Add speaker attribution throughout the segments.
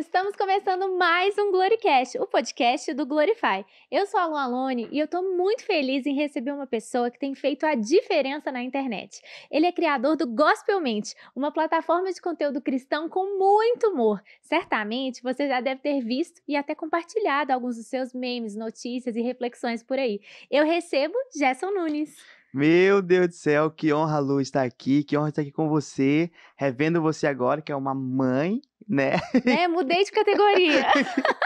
Speaker 1: estamos começando mais um Glorycast, o podcast do Glorify. Eu sou a Lu Alone e eu estou muito feliz em receber uma pessoa que tem feito a diferença na internet. Ele é criador do Gospelmente, uma plataforma de conteúdo cristão com muito humor. Certamente você já deve ter visto e até compartilhado alguns dos seus memes, notícias e reflexões por aí. Eu recebo Gerson Nunes.
Speaker 2: Meu Deus do céu, que honra, Lu, estar aqui, que honra estar aqui com você, revendo você agora, que é uma mãe né?
Speaker 1: É, mudei de categoria.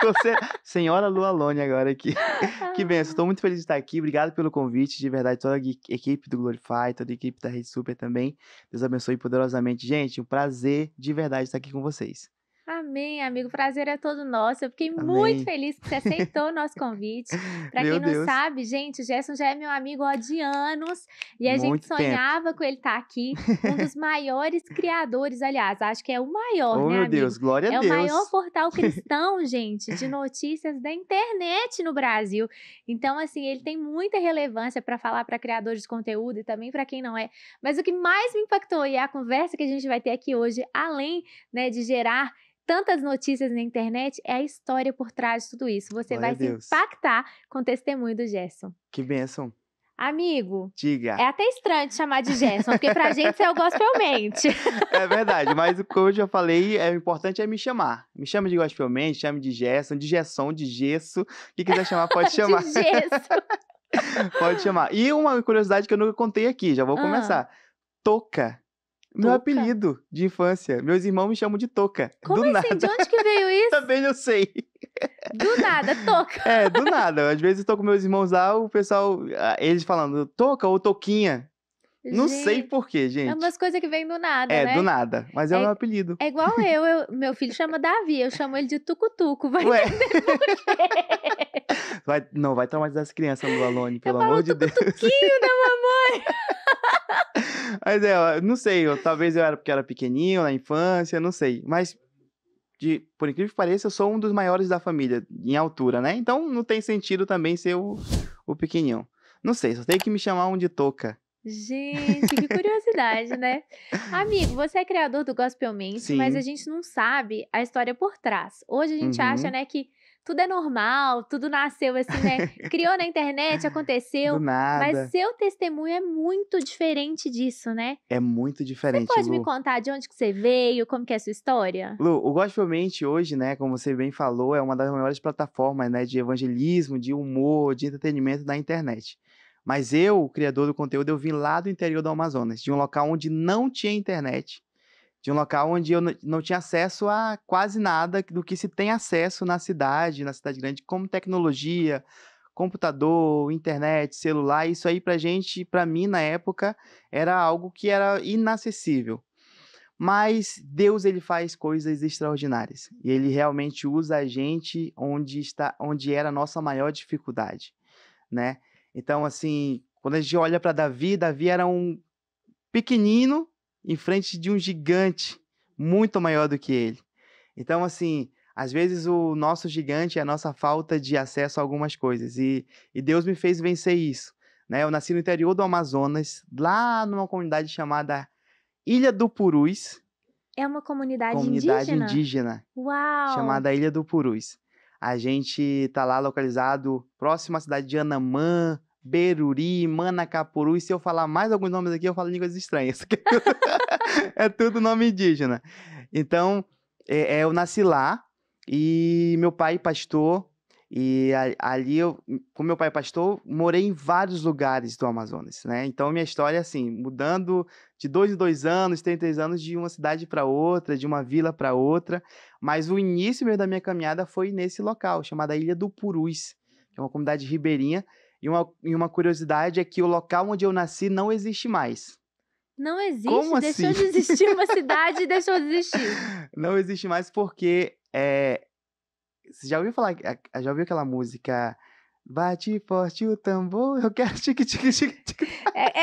Speaker 1: Você,
Speaker 2: senhora Lualone agora aqui. Que benção, estou muito feliz de estar aqui. Obrigado pelo convite, de verdade, toda a equipe do Glorify, toda a equipe da Rede Super também. Deus abençoe poderosamente. Gente, um prazer de verdade estar aqui com vocês.
Speaker 1: Amém, amigo. Prazer é todo nosso. Eu fiquei Amém. muito feliz que você aceitou o nosso convite. Para quem não Deus. sabe, gente, o Gerson já é meu amigo há de anos e a muito gente sonhava tempo. com ele estar tá aqui. Um dos maiores criadores, aliás, acho que é o maior, né, oh, né, meu amigo? Deus, glória é a Deus. É o maior portal cristão, gente, de notícias da internet no Brasil. Então, assim, ele tem muita relevância para falar para criadores de conteúdo e também para quem não é. Mas o que mais me impactou e é a conversa que a gente vai ter aqui hoje, além, né, de gerar tantas notícias na internet, é a história por trás de tudo isso. Você Glória vai se impactar com o testemunho do Gerson.
Speaker 2: Que bênção.
Speaker 1: Amigo. Diga. É até estranho te chamar de Gerson, porque pra gente você é o gospelmente.
Speaker 2: É verdade, mas como eu já falei, é, o importante é me chamar. Me chama de gospelmente, chame de Gerson, de Gerson, de gesso. Quem quiser chamar, pode chamar. de gesso. pode chamar. E uma curiosidade que eu nunca contei aqui, já vou ah. começar. Toca meu apelido de infância. Meus irmãos me chamam de Toca. Como do assim? Nada. De onde que veio isso? Também eu sei.
Speaker 1: Do nada, Toca.
Speaker 2: É, do nada. Às vezes eu tô com meus irmãos lá, o pessoal, ah, eles falando Toca ou Toquinha.
Speaker 1: Gente, não sei
Speaker 2: porquê, gente. É
Speaker 1: umas coisas que vem do nada, é, né? É, do nada.
Speaker 2: Mas é, o é meu apelido.
Speaker 1: É igual eu, eu, Meu filho chama Davi, eu chamo ele de Tucutuco. Vai Ué. entender por quê.
Speaker 2: Vai, não, vai traumatizar essa criança, Lualone, pelo eu amor de Deus. Tucutuquinho
Speaker 1: da mamãe.
Speaker 2: Mas é, não sei, eu, talvez eu era porque era pequenininho na infância, não sei. Mas, de, por incrível que pareça, eu sou um dos maiores da família, em altura, né? Então não tem sentido também ser o, o pequenininho. Não sei, só tem que me chamar um de toca.
Speaker 1: Gente, que curiosidade, né? Amigo, você é criador do Gospel Mente, mas a gente não sabe a história por trás. Hoje a gente uhum. acha, né, que tudo é normal, tudo nasceu assim, né? Criou na internet, aconteceu. Do nada. Mas seu testemunho é muito diferente disso, né?
Speaker 2: É muito diferente. Você pode Lu. me
Speaker 1: contar de onde que você veio, como que é a sua história?
Speaker 2: Lu, o Gospelmente hoje, né, como você bem falou, é uma das maiores plataformas, né, de evangelismo, de humor, de entretenimento da internet. Mas eu, o criador do conteúdo, eu vim lá do interior do Amazonas, de um local onde não tinha internet de um local onde eu não tinha acesso a quase nada do que se tem acesso na cidade, na cidade grande, como tecnologia, computador, internet, celular. Isso aí para gente, para mim na época, era algo que era inacessível. Mas Deus ele faz coisas extraordinárias e ele realmente usa a gente onde está, onde era a nossa maior dificuldade, né? Então assim, quando a gente olha para Davi, Davi era um pequenino em frente de um gigante muito maior do que ele. Então, assim, às vezes o nosso gigante é a nossa falta de acesso a algumas coisas. E, e Deus me fez vencer isso. Né? Eu nasci no interior do Amazonas, lá numa comunidade chamada Ilha do Purus.
Speaker 1: É uma comunidade, comunidade indígena? indígena Uau! Chamada
Speaker 2: Ilha do Purus. A gente tá lá localizado próximo à cidade de Anamã, Beruri, Manacapuru, e se eu falar mais alguns nomes aqui, eu falo línguas estranhas. é tudo nome indígena. Então, é, é, eu nasci lá e meu pai pastor e ali eu, com meu pai pastor, morei em vários lugares do Amazonas, né? Então minha história é assim, mudando de dois em dois anos, três em três anos, de uma cidade para outra, de uma vila para outra. Mas o início mesmo da minha caminhada foi nesse local, chamada Ilha do Purus, que é uma comunidade ribeirinha e uma, e uma curiosidade é que o local onde eu nasci não existe mais.
Speaker 1: Não existe? Como deixou assim? de existir uma cidade e deixou de existir.
Speaker 2: Não existe mais porque. É... Você já ouviu falar. Já ouviu aquela música? Bate forte o tambor, eu quero tique, tique, tique, tique.
Speaker 1: É, é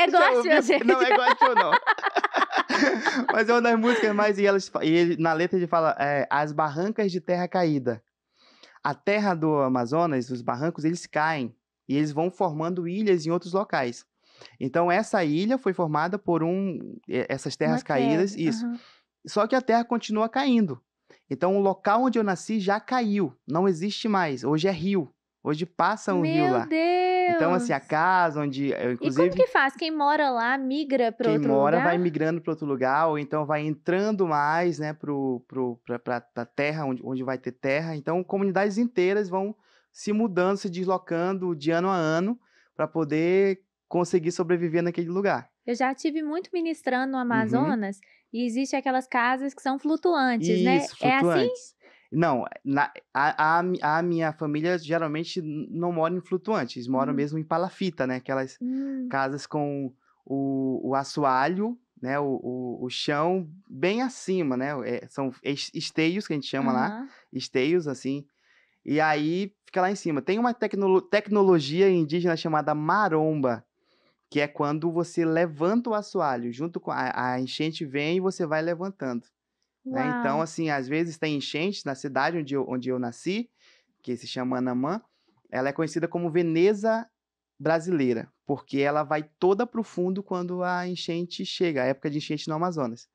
Speaker 1: gente. Não é gospel, não.
Speaker 2: Mas é uma das músicas mais. E, elas, e na letra ele fala: é, As barrancas de terra caída. A terra do Amazonas, os barrancos, eles caem e eles vão formando ilhas em outros locais. Então essa ilha foi formada por um essas terras Uma caídas, terra. isso. Uhum. Só que a terra continua caindo. Então o local onde eu nasci já caiu, não existe mais. Hoje é rio. Hoje passa um Meu rio lá.
Speaker 1: Deus. Então assim a
Speaker 2: casa onde eu, eh, inclusive E como que
Speaker 1: faz? Quem mora lá migra para outro lugar? Quem mora vai
Speaker 2: migrando para outro lugar ou então vai entrando mais, né, pro pro para terra onde, onde vai ter terra. Então comunidades inteiras vão se mudando, se deslocando de ano a ano para poder conseguir sobreviver naquele lugar.
Speaker 1: Eu já tive muito ministrando no uhum. Amazonas uhum. e existe aquelas casas que são flutuantes, né? Isso, né? Flutuantes. É assim?
Speaker 2: Não, na, a, a, a, minha família geralmente não mora em flutuantes, moram uhum. mesmo em palafita, né? Aquelas hum. casas com o, o assoalho, né? O, o, o chão bem acima, né? É, são esteios que a gente chama lá, esteios assim. E aí fica lá em cima. Tem uma tecno tecnologia indígena chamada maromba, que é quando você levanta o assoalho junto com a, a enchente vem e você vai levantando.
Speaker 1: Né? Então, assim,
Speaker 2: às vezes tem enchentes na cidade onde eu, onde eu nasci, que se chama Anamã. Ela é conhecida como Veneza brasileira, porque ela vai toda para o fundo quando a enchente chega, a época de enchente no Amazonas.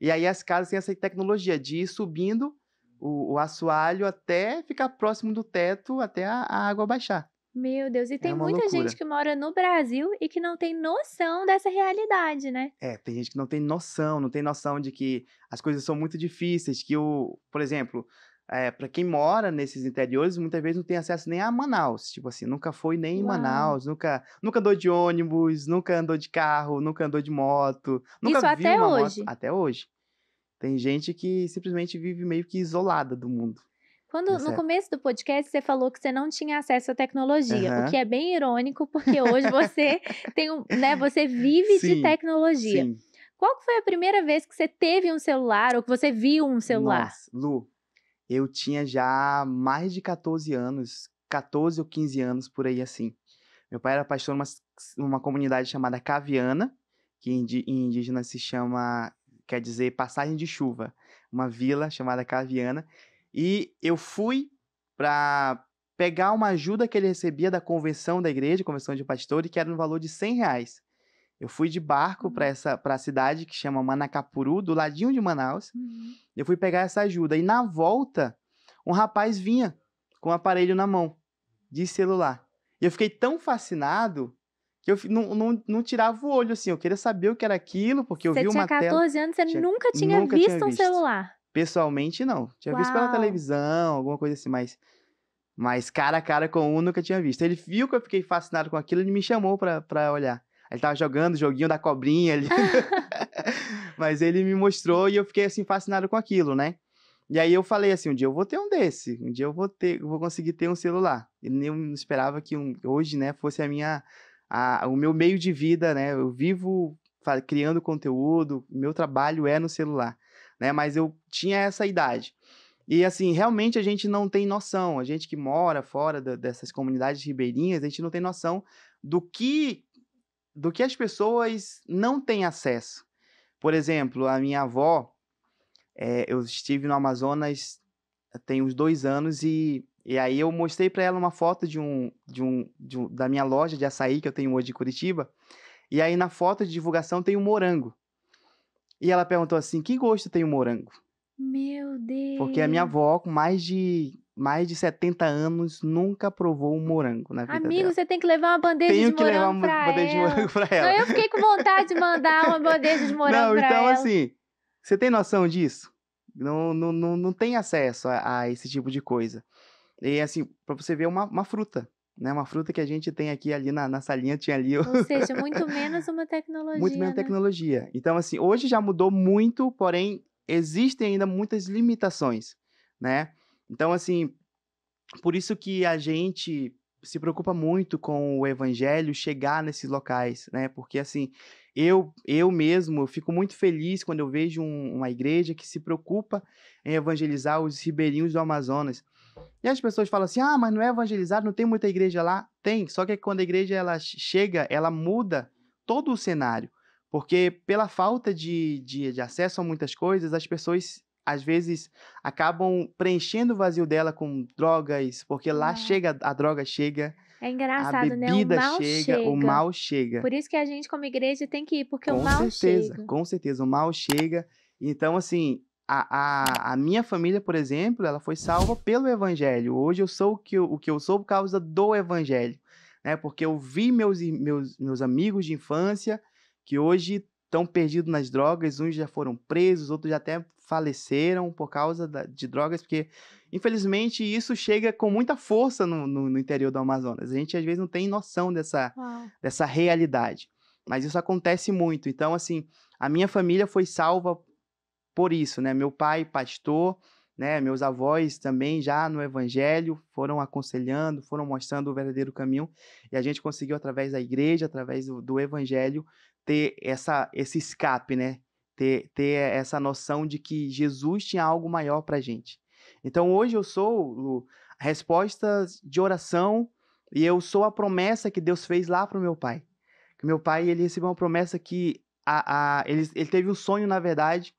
Speaker 2: E aí as casas têm essa tecnologia de ir subindo o, o assoalho até ficar próximo do teto, até a, a água baixar.
Speaker 1: Meu Deus, e é tem é muita loucura. gente que mora no Brasil e que não tem noção dessa realidade, né?
Speaker 2: É, tem gente que não tem noção, não tem noção de que as coisas são muito difíceis, que o, por exemplo, é, para quem mora nesses interiores, muitas vezes não tem acesso nem a Manaus, tipo assim, nunca foi nem em Manaus, nunca, nunca andou de ônibus, nunca andou de carro, nunca andou de moto, nunca Isso viu até uma hoje. Moto, até hoje. Tem gente que simplesmente vive meio que isolada do mundo.
Speaker 1: Quando no começo do podcast você falou que você não tinha acesso à tecnologia, uhum. o que é bem irônico, porque hoje você tem um, né, você vive sim, de tecnologia. Sim. Qual foi a primeira vez que você teve um celular ou que você viu um celular? Nossa,
Speaker 2: Lu, eu tinha já mais de 14 anos, 14 ou 15 anos por aí assim. Meu pai era pastor numa, uma comunidade chamada Caviana, que em indígena se chama quer dizer passagem de chuva, uma vila chamada Caviana. e eu fui para pegar uma ajuda que ele recebia da convenção da igreja, convenção de pastores, que era no valor de 100 reais. Eu fui de barco para uhum. essa pra cidade que chama Manacapuru, do ladinho de Manaus. Uhum. Eu fui pegar essa ajuda. E na volta, um rapaz vinha com o um aparelho na mão, de celular. E eu fiquei tão fascinado que eu não, não, não tirava o olho, assim, eu queria saber o que era aquilo, porque eu vi uma tela... Você tinha 14 anos, você tinha... nunca tinha nunca visto tinha um visto. celular? Pessoalmente, não. Tinha Uau. visto pela televisão, alguma coisa assim, mas... Mas cara a cara com um, nunca tinha visto. Ele viu que eu fiquei fascinado com aquilo, ele me chamou pra, pra olhar. Ele tava jogando o joguinho da cobrinha ali. mas ele me mostrou e eu fiquei, assim, fascinado com aquilo, né? E aí eu falei assim, um dia eu vou ter um desse, um dia eu vou ter, eu vou conseguir ter um celular. Ele nem esperava que um, hoje, né, fosse a minha a, o meu meio de vida, né? Eu vivo criando conteúdo, meu trabalho é no celular, né? Mas eu tinha essa idade. E assim, realmente a gente não tem noção, a gente que mora fora da, dessas comunidades ribeirinhas, a gente não tem noção do que do que as pessoas não têm acesso. Por exemplo, a minha avó, é, eu estive no Amazonas tem uns dois anos e e aí eu mostrei para ela uma foto de um, de um, de um da minha loja de açaí que eu tenho hoje em Curitiba. E aí na foto de divulgação tem um morango. E ela perguntou assim: "Que gosto tem o um morango?" Meu Deus. Porque a minha avó com mais de mais de 70 anos nunca provou um morango na vida Amigo,
Speaker 1: dela. você tem que levar uma bandeja Tenho de morango Tenho que levar uma bandeja de morango pra ela. Não, eu fiquei com vontade de mandar uma bandeja de morango Não, então ela.
Speaker 2: assim, você tem noção disso? Não, não, não, não tem acesso a, a esse tipo de coisa. E assim, para você ver é uma, uma fruta, né? Uma fruta que a gente tem aqui ali na, na salinha, tinha ali. Ou seja, muito
Speaker 1: menos uma tecnologia. Muito menos né?
Speaker 2: tecnologia. Então, assim, hoje já mudou muito, porém, existem ainda muitas limitações, né? Então, assim, por isso que a gente se preocupa muito com o evangelho chegar nesses locais, né? Porque, assim, eu, eu mesmo eu fico muito feliz quando eu vejo um, uma igreja que se preocupa em evangelizar os ribeirinhos do Amazonas. E as pessoas falam assim: ah, mas não é evangelizado, não tem muita igreja lá? Tem, só que é quando a igreja ela chega, ela muda todo o cenário. Porque pela falta de, de, de acesso a muitas coisas, as pessoas às vezes acabam preenchendo o vazio dela com drogas, porque lá ah. chega, a droga chega,
Speaker 1: é engraçado, a bebida né? O mal chega, chega, o mal
Speaker 2: chega. Por isso
Speaker 1: que a gente, como igreja, tem que ir, porque com o mal certeza, chega.
Speaker 2: Com certeza, o mal chega. Então, assim, a, a, a, minha família, por exemplo, ela foi salva pelo Evangelho. Hoje eu sou o que eu, o que eu sou por causa do Evangelho. Né? Porque eu vi meus, meus, meus amigos de infância que hoje estão perdidos nas drogas, uns já foram presos, outros já até faleceram por causa da, de drogas, porque infelizmente isso chega com muita força no, no, no, interior do Amazonas. A gente às vezes não tem noção dessa, dessa realidade, mas isso acontece muito. Então, assim, a minha família foi salva por isso, né? Meu pai, pastor, né? Meus avós também já no Evangelho foram aconselhando, foram mostrando o verdadeiro caminho e a gente conseguiu através da igreja, através do, do Evangelho ter essa esse escape, né? ter, ter essa noção de que Jesus tinha algo maior para gente. Então hoje eu sou Lu, respostas de oração e eu sou a promessa que Deus fez lá para o meu pai. Que meu pai ele recebeu uma promessa que a, a, ele, ele teve um sonho, na verdade,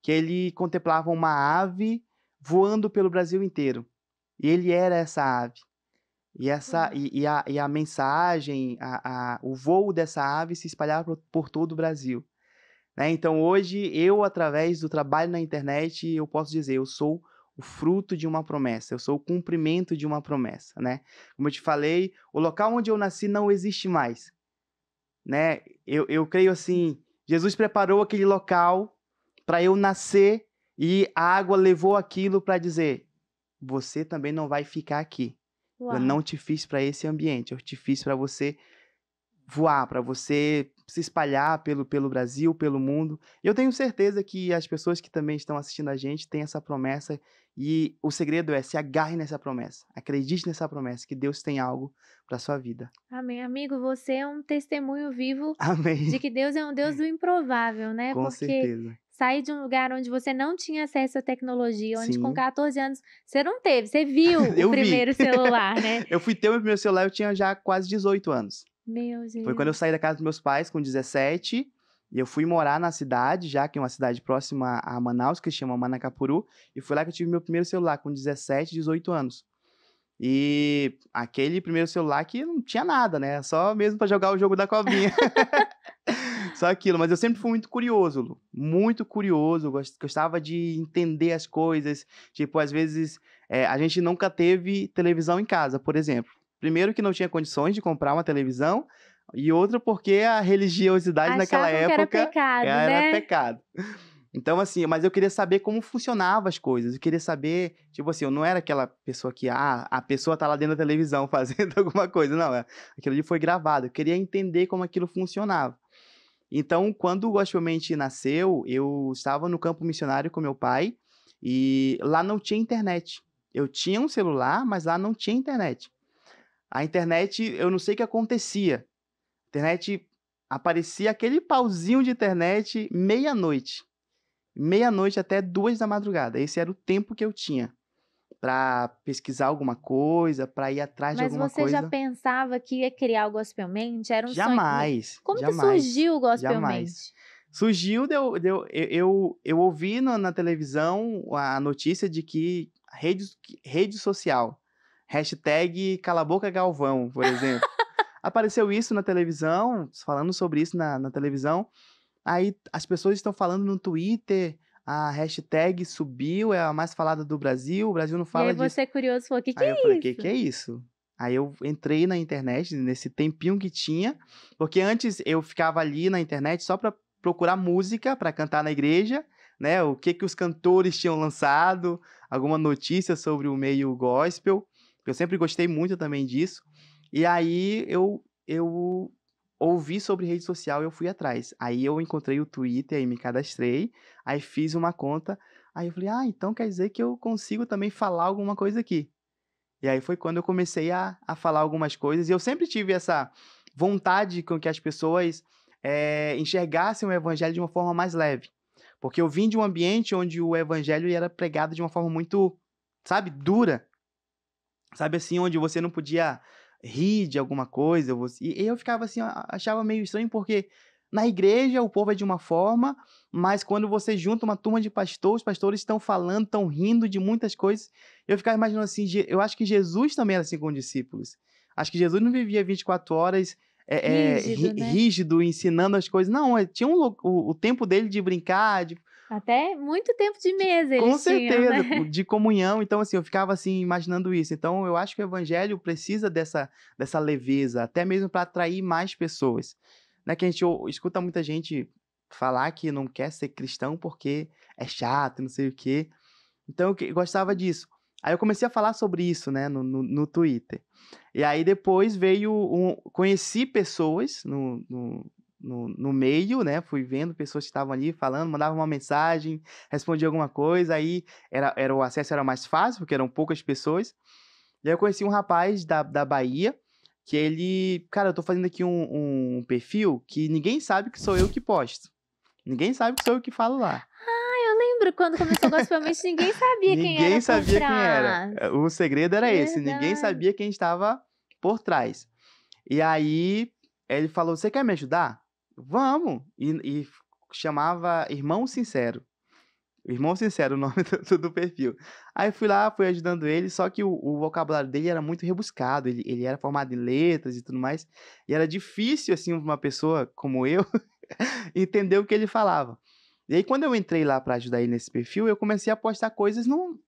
Speaker 2: que ele contemplava uma ave voando pelo Brasil inteiro. E ele era essa ave. E, essa, hum. e, e, a, e a mensagem, a, a, o voo dessa ave se espalhava por, por todo o Brasil. Né? Então hoje eu, através do trabalho na internet, eu posso dizer, eu sou o fruto de uma promessa, eu sou o cumprimento de uma promessa, né? Como eu te falei, o local onde eu nasci não existe mais, né? Eu, eu creio assim, Jesus preparou aquele local para eu nascer e a água levou aquilo para dizer, você também não vai ficar aqui. Uau. Eu não te fiz para esse ambiente, eu te fiz para você voar, para você se espalhar pelo, pelo Brasil, pelo mundo. Eu tenho certeza que as pessoas que também estão assistindo a gente têm essa promessa e o segredo é se agarre nessa promessa, acredite nessa promessa que Deus tem algo para sua vida.
Speaker 1: Amém, amigo. Você é um testemunho vivo Amém. de que Deus é um Deus do improvável, né? Com Porque certeza sair de um lugar onde você não tinha acesso à tecnologia, onde Sim. com 14 anos você não teve, você viu o primeiro vi. celular, né?
Speaker 2: eu fui ter o meu primeiro celular, eu tinha já quase 18 anos.
Speaker 1: Meu Deus. Foi quando eu
Speaker 2: saí da casa dos meus pais com 17 e eu fui morar na cidade, já que é uma cidade próxima a Manaus, que se chama Manacapuru, e foi lá que eu tive meu primeiro celular com 17, 18 anos. E aquele primeiro celular que não tinha nada, né? Só mesmo para jogar o jogo da cobrinha. Só aquilo, mas eu sempre fui muito curioso, Lu. muito curioso, gostava de entender as coisas. Tipo, às vezes é, a gente nunca teve televisão em casa, por exemplo. Primeiro que não tinha condições de comprar uma televisão, e outra porque a religiosidade Achavam naquela época era pecado, era né? pecado. Então, assim, mas eu queria saber como funcionava as coisas. Eu queria saber, tipo assim, eu não era aquela pessoa que, ah, a pessoa tá lá dentro da televisão fazendo alguma coisa. Não, é, aquilo ali foi gravado. Eu queria entender como aquilo funcionava. Então, quando o Gospel Mente nasceu, eu estava no campo missionário com meu pai e lá não tinha internet. Eu tinha um celular, mas lá não tinha internet. A internet, eu não sei o que acontecia. A internet aparecia aquele pauzinho de internet meia-noite. Meia-noite até duas da madrugada. Esse era o tempo que eu tinha para pesquisar alguma coisa, para ir atrás Mas de alguma coisa. Mas você já
Speaker 1: pensava que ia criar o Gospelmente? Era um jamais,
Speaker 2: sonho. Como jamais. Como que surgiu o Gospelmente? Jamais. Surgiu, deu, deu, eu, eu, eu ouvi na, na televisão a notícia de que rede, rede social Hashtag Calaboca Galvão, por exemplo. Apareceu isso na televisão, falando sobre isso na, na televisão. Aí as pessoas estão falando no Twitter, a hashtag subiu, é a mais falada do Brasil, o Brasil não fala disso. E aí você disso.
Speaker 1: É curioso falou, o que, que aí eu é falei, Que, que é isso?
Speaker 2: Aí eu entrei na internet, nesse tempinho que tinha, porque antes eu ficava ali na internet só para procurar música para cantar na igreja, né? O que que os cantores tinham lançado, alguma notícia sobre o meio gospel. Eu sempre gostei muito também disso. E aí eu, eu ouvi sobre rede social e eu fui atrás. Aí eu encontrei o Twitter e me cadastrei, aí fiz uma conta. Aí eu falei, ah, então quer dizer que eu consigo também falar alguma coisa aqui. E aí foi quando eu comecei a, a falar algumas coisas. E eu sempre tive essa vontade com que as pessoas é, enxergassem o evangelho de uma forma mais leve. Porque eu vim de um ambiente onde o evangelho era pregado de uma forma muito, sabe, dura. Sabe assim, onde você não podia rir de alguma coisa. Você... E eu ficava assim, achava meio estranho, porque na igreja o povo é de uma forma, mas quando você junta uma turma de pastores, os pastores estão falando, estão rindo de muitas coisas. Eu ficava imaginando assim, eu acho que Jesus também era assim com os discípulos. Acho que Jesus não vivia 24 horas é, é rígido, é, né? rígido ensinando as coisas. Não, é, tinha um, o, o tempo dele de brincar, de
Speaker 1: até muito tempo de mesa eles né? Com certeza, tinham, né?
Speaker 2: de comunhão. Então, assim, eu ficava assim, imaginando isso. Então, eu acho que o evangelho precisa dessa, dessa leveza, até mesmo para atrair mais pessoas. Né? Que a gente escuta muita gente falar que não quer ser cristão porque é chato, não sei o quê. Então, eu gostava disso. Aí eu comecei a falar sobre isso, né, no, no, no Twitter. E aí depois veio, um, conheci pessoas no, no no, no meio, né? Fui vendo pessoas que estavam ali falando, mandava uma mensagem, respondia alguma coisa, aí era, era, o acesso era mais fácil, porque eram poucas pessoas. E aí eu conheci um rapaz da, da Bahia, que ele, cara, eu tô fazendo aqui um, um perfil que ninguém sabe que sou eu que posto. Ninguém sabe que sou eu que falo lá.
Speaker 1: Ah, eu lembro quando começou o Gospelmente, ninguém sabia ninguém quem era. Ninguém sabia quem era.
Speaker 2: O segredo era Verdade. esse, ninguém sabia quem estava por trás. E aí ele falou: Você quer me ajudar? Vamos! E, e chamava Irmão Sincero. Irmão Sincero, o nome do, do, perfil. Aí fui lá, fui ajudando ele, só que o, o vocabulário dele era muito rebuscado, ele, ele, era formado em letras e tudo mais, e era difícil, assim, uma pessoa como eu entender o que ele falava. E aí, quando eu entrei lá para ajudar ele nesse perfil, eu comecei a postar coisas no,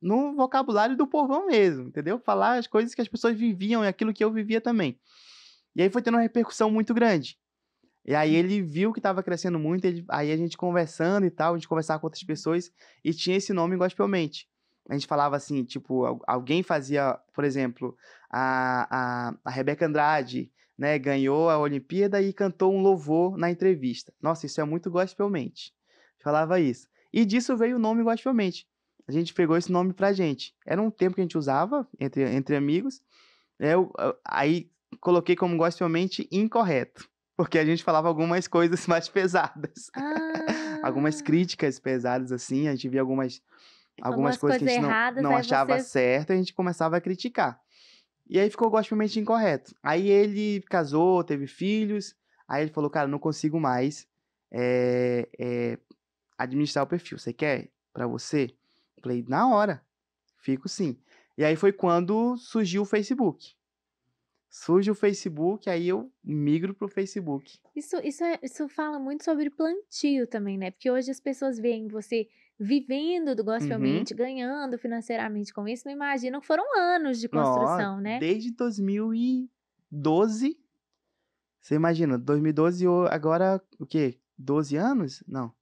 Speaker 2: no vocabulário do povão mesmo, entendeu? Falar as coisas que as pessoas viviam e aquilo que eu vivia também. E aí foi tendo uma repercussão muito grande. E aí uhum. ele viu que estava crescendo muito, ele, aí a gente conversando e tal, a gente conversava com outras pessoas, e tinha esse nome gospelmente. A gente falava assim, tipo, alguém fazia, por exemplo, a, a, a Rebeca Andrade, né, ganhou a Olimpíada e cantou um louvor na entrevista. Nossa, isso é muito gospelmente. Falava isso. E disso veio o nome gospelmente. A gente pegou esse nome pra gente. Era um tempo que a gente usava entre, entre amigos. Eu, aí coloquei como gospelmente incorreto porque a gente falava algumas coisas mais pesadas. Ah. algumas críticas pesadas, assim, a gente via algumas, algumas, algumas coisas, coisas, que a gente erradas, não, não achava você... certo, a gente começava a criticar. E aí ficou gospelmente incorreto. Aí ele casou, teve filhos, aí ele falou, cara, não consigo mais é, é, administrar o perfil. Você quer para você? falei, na hora, fico sim. E aí foi quando surgiu o Facebook. Surge o Facebook, aí eu migro para o Facebook.
Speaker 1: Isso, isso, é, isso fala muito sobre plantio também, né? Porque hoje as pessoas veem você vivendo do gospel uhum. ganhando financeiramente com isso, não imagina que foram anos de construção, Nossa, né?
Speaker 2: Desde 2012. Você imagina, 2012 agora o quê? 12 anos? Não.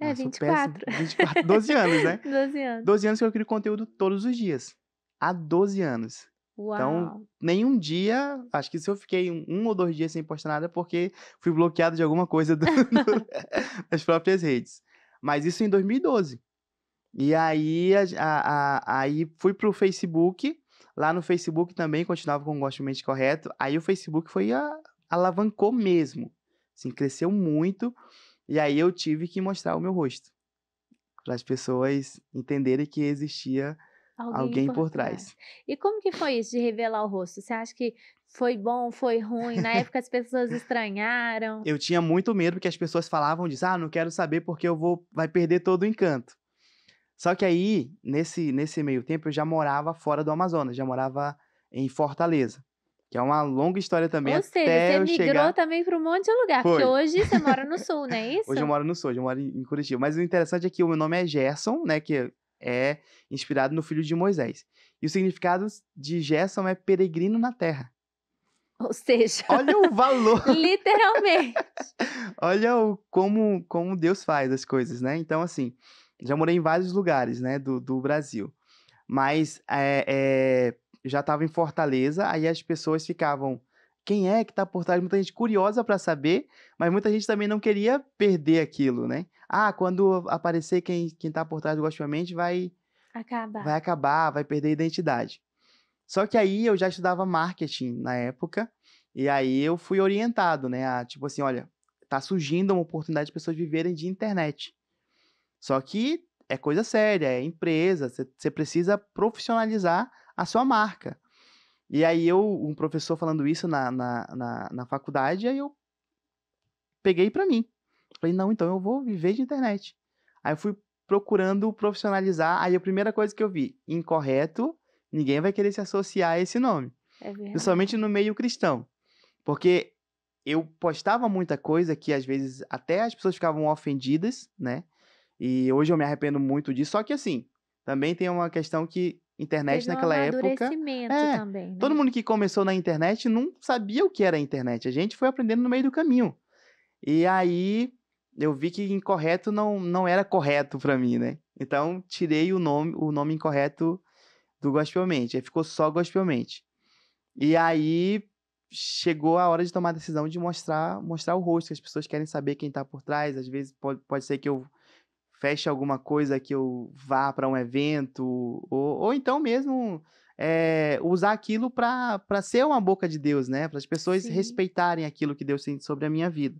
Speaker 1: É, Nossa, 24. Péssimo. 24. 12 anos, né? 12 anos.
Speaker 2: 12 anos que eu crio conteúdo todos os dias. Há 12 anos.
Speaker 1: Então, Uau. Então,
Speaker 2: nenhum dia, acho que se eu fiquei um, um, ou dois dias sem postar nada, é porque fui bloqueado de alguma coisa do, do, das próprias redes. Mas isso em 2012. E aí, a, a, a, aí fui pro Facebook, lá no Facebook também continuava com o mente Correto. Aí o Facebook foi a, alavancou mesmo. Assim, cresceu muito. E aí eu tive que mostrar o meu rosto. Para as pessoas entenderem que existia
Speaker 1: alguém, alguém por, por trás. trás. E como que foi isso de revelar o rosto? Você acha que foi bom, foi ruim? Na época as pessoas estranharam?
Speaker 2: Eu tinha muito medo porque as pessoas falavam disso, ah, não quero saber porque eu vou, vai perder todo o encanto. Só que aí, nesse, nesse meio tempo, eu já morava fora do Amazonas, já morava em Fortaleza. Que é uma longa história também. Ou seja, até você migrou chegar...
Speaker 1: também para um monte de lugar. Foi. Porque hoje você mora no sul, não é isso? Hoje eu moro
Speaker 2: no sul, hoje eu moro em Curitiba. Mas o interessante é que o meu nome é Gerson, né? Que é inspirado no filho de Moisés. E o significado de Gerson é peregrino na terra.
Speaker 1: Ou seja, olha o valor. literalmente.
Speaker 2: olha o, como, como Deus faz as coisas, né? Então, assim, já morei em vários lugares, né, do, do Brasil. Mas é, é, já estava em Fortaleza, aí as pessoas ficavam quem é que está por trás. Muita gente curiosa para saber, mas muita gente também não queria perder aquilo, né? Ah, quando aparecer quem quem está por trás do Guaximamente vai
Speaker 1: acabar. vai
Speaker 2: acabar, vai perder a identidade. Só que aí eu já estudava marketing na época e aí eu fui orientado, né? A, ah, tipo assim, olha, tá surgindo uma oportunidade de pessoas viverem de internet. Só que é coisa séria, é empresa, você precisa profissionalizar a sua marca. E aí eu, um professor falando isso na, na, na, na faculdade, aí eu peguei para mim. Falei, não, então eu vou viver de internet. Aí eu fui procurando profissionalizar, aí a primeira coisa que eu vi, incorreto, ninguém vai querer se associar a esse nome. É principalmente no meio cristão. Porque eu postava muita coisa que às vezes até as pessoas ficavam ofendidas, né? E hoje eu me arrependo muito disso. Só que assim, também tem uma questão que Internet Teve naquela um época. É, também, né? Todo mundo que começou na internet não sabia o que era a internet. A gente foi aprendendo no meio do caminho. E aí eu vi que incorreto não, não era correto para mim, né? Então tirei o nome, o nome incorreto do Gospelmente. Aí ficou só Gospelmente. E aí chegou a hora de tomar a decisão de mostrar, mostrar o rosto, que as pessoas querem saber quem tá por trás. Às vezes pode, pode ser que eu feche alguma coisa que eu vá para um evento, ou, ou então mesmo é, usar aquilo para ser uma boca de Deus, né? Para as pessoas Sim. respeitarem aquilo que Deus tem sobre a minha vida.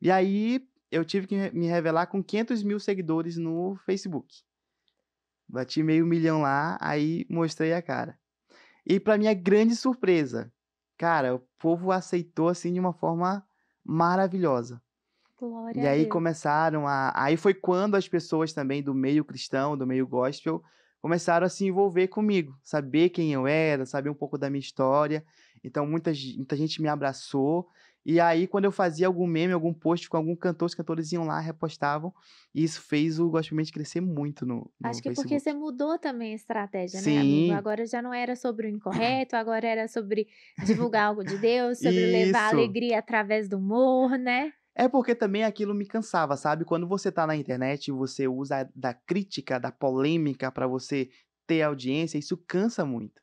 Speaker 2: E aí eu tive que me revelar com 500 mil seguidores no Facebook. Bati meio milhão lá, aí mostrei a cara. E para minha grande surpresa, cara, o povo aceitou assim de uma forma maravilhosa.
Speaker 1: Glória e aí
Speaker 2: começaram a. Aí foi quando as pessoas também do meio cristão, do meio gospel, começaram a se envolver comigo, saber quem eu era, saber um pouco da minha história. Então muita, muita gente me abraçou. E aí, quando eu fazia algum meme, algum post com algum cantor, os cantores iam lá, repostavam. E isso fez o Gospelmente crescer muito no, no Acho que é Facebook. porque você
Speaker 1: mudou também a estratégia, Sim. né, amigo? Agora já não era sobre o incorreto, agora era sobre divulgar algo de Deus, sobre levar alegria através do humor, né?
Speaker 2: É porque também aquilo me cansava, sabe? Quando você tá na internet e você usa da crítica, da polêmica para você ter audiência, isso cansa muito.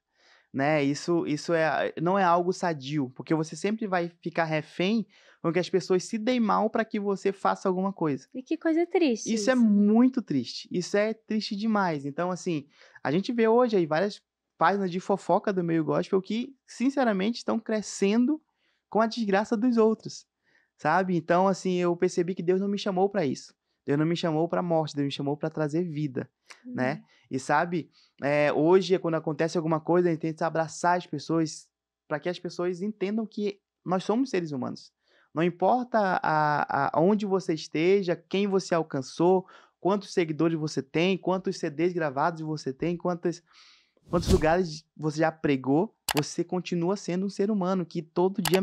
Speaker 2: Né? Isso, isso é, não é algo sadio, porque você sempre vai ficar refém com que as pessoas se deem mal para que você faça alguma coisa.
Speaker 1: E que coisa triste. Isso, é isso, é
Speaker 2: muito triste. Isso é triste demais. Então, assim, a gente vê hoje aí várias páginas de fofoca do meio gospel que, sinceramente, estão crescendo com a desgraça dos outros sabe? Então, assim, eu percebi que Deus não me chamou para isso. Deus não me chamou para morte, Deus me chamou para trazer vida, né? uhum. né? E sabe, eh, é, hoje quando acontece alguma coisa, a gente tenta abraçar as pessoas para que as pessoas entendam que nós somos seres humanos. Não importa a, a, onde você esteja, quem você alcançou, quantos seguidores você tem, quantos CDs gravados você tem, quantos, quantos lugares você já pregou, você continua sendo um ser humano que todo dia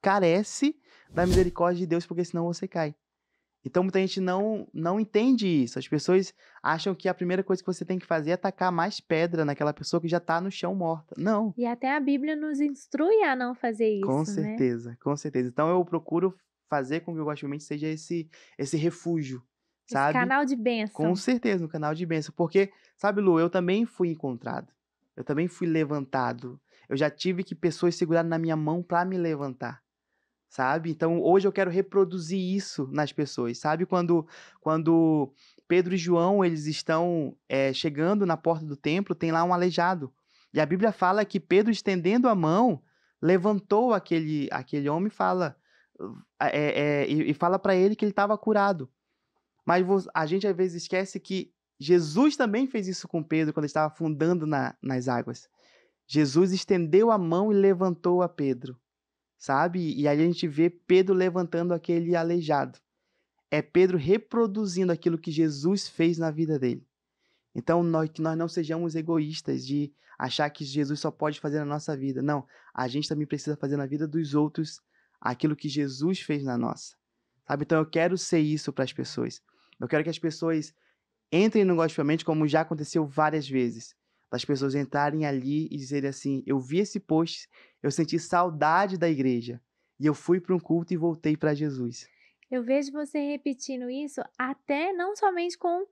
Speaker 2: carece da misericórdia de Deus, porque senão você cai. Então muita gente não, não entende isso. As pessoas acham que a primeira coisa que você tem que fazer é atacar mais pedra naquela pessoa que já está no chão morta.
Speaker 1: Não. E até a Bíblia nos instrui a não fazer isso. Com né? certeza,
Speaker 2: né? com certeza. Então eu procuro fazer com que o Guaxinim seja esse, esse refúgio. Esse sabe? canal de
Speaker 1: bênção. Com
Speaker 2: certeza, um canal de bênção. Porque, sabe, Lu, eu também fui encontrado. Eu também fui levantado. Eu já tive que pessoas segurar na minha mão para me levantar sabe? Então hoje eu quero reproduzir isso nas pessoas, sabe? Quando, quando Pedro e João eles estão é, chegando na porta do templo, tem lá um aleijado. E a Bíblia fala que Pedro, estendendo a mão, levantou aquele, aquele homem e fala, é, é, e fala para ele que ele estava curado. Mas a gente às vezes esquece que Jesus também fez isso com Pedro quando estava afundando na, nas águas. Jesus estendeu a mão e levantou a Pedro sabe? E aí a gente vê Pedro levantando aquele aleijado. É Pedro reproduzindo aquilo que Jesus fez na vida dele. Então, nós, que nós não sejamos egoístas de achar que Jesus só pode fazer na nossa vida. Não, a gente também precisa fazer na vida dos outros aquilo que Jesus fez na nossa. Sabe? Então, eu quero ser isso para as pessoas. Eu quero que as pessoas entrem no Gospelmente, como já aconteceu várias vezes. as pessoas entrarem ali e dizerem assim: Eu vi esse post eu senti saudade da igreja. E eu fui para um culto e voltei para Jesus.
Speaker 1: Eu vejo você repetindo isso até não somente com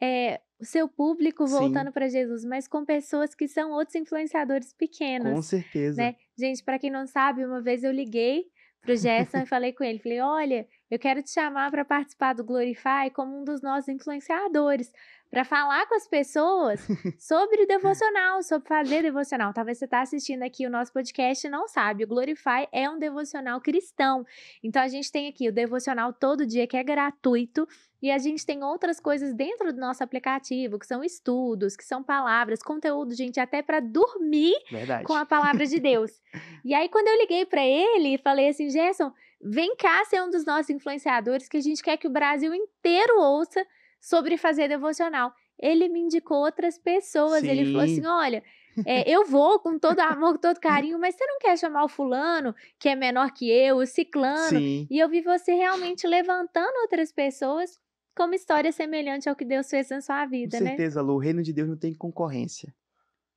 Speaker 1: é, o seu público voltando para Jesus, mas com pessoas que são outros influenciadores pequenos. Com certeza. Né? Gente, para quem não sabe, uma vez eu liguei para o Gerson e falei com ele, falei, olha, eu quero te chamar para participar do Glorify como um dos nossos influenciadores para falar com as pessoas sobre o devocional, sobre fazer devocional. Talvez você está assistindo aqui o nosso podcast e não sabe. O Glorify é um devocional cristão. Então a gente tem aqui o devocional todo dia que é gratuito. E a gente tem outras coisas dentro do nosso aplicativo, que são estudos, que são palavras, conteúdo, gente, até para dormir Verdade. com a palavra de Deus. e aí, quando eu liguei para ele e falei assim, Gerson, vem cá ser um dos nossos influenciadores, que a gente quer que o Brasil inteiro ouça sobre fazer devocional. Ele me indicou outras pessoas. Sim. Ele falou assim: olha, é, eu vou com todo amor, todo carinho, mas você não quer chamar o fulano, que é menor que eu, o ciclano. Sim. E eu vi você realmente levantando outras pessoas como história semelhante ao que Deus fez na sua vida, com né? Com certeza,
Speaker 2: Lu. O reino de Deus não tem concorrência.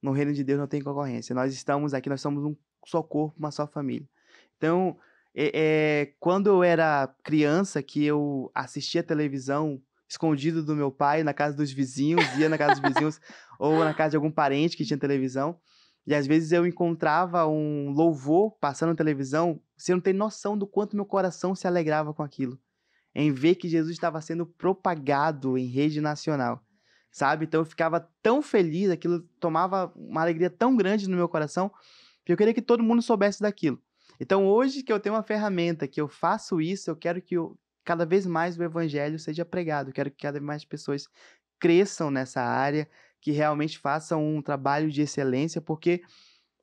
Speaker 2: No reino de Deus não tem concorrência. Nós estamos aqui, nós somos um só corpo, uma só família. Então, é, é, quando eu era criança, que eu assistia televisão escondido do meu pai na casa dos vizinhos, ia na casa dos vizinhos ou na casa de algum parente que tinha televisão. E às vezes eu encontrava um louvor passando na televisão, você não tem noção do quanto meu coração se alegrava com aquilo, em ver que Jesus estava sendo propagado em rede nacional, sabe? Então eu ficava tão feliz, aquilo tomava uma alegria tão grande no meu coração, que eu queria que todo mundo soubesse daquilo. Então hoje que eu tenho uma ferramenta que eu faço isso, eu quero que eu, cada vez mais o evangelho seja pregado. Quero que cada vez mais pessoas cresçam nessa área, que realmente façam um trabalho de excelência, porque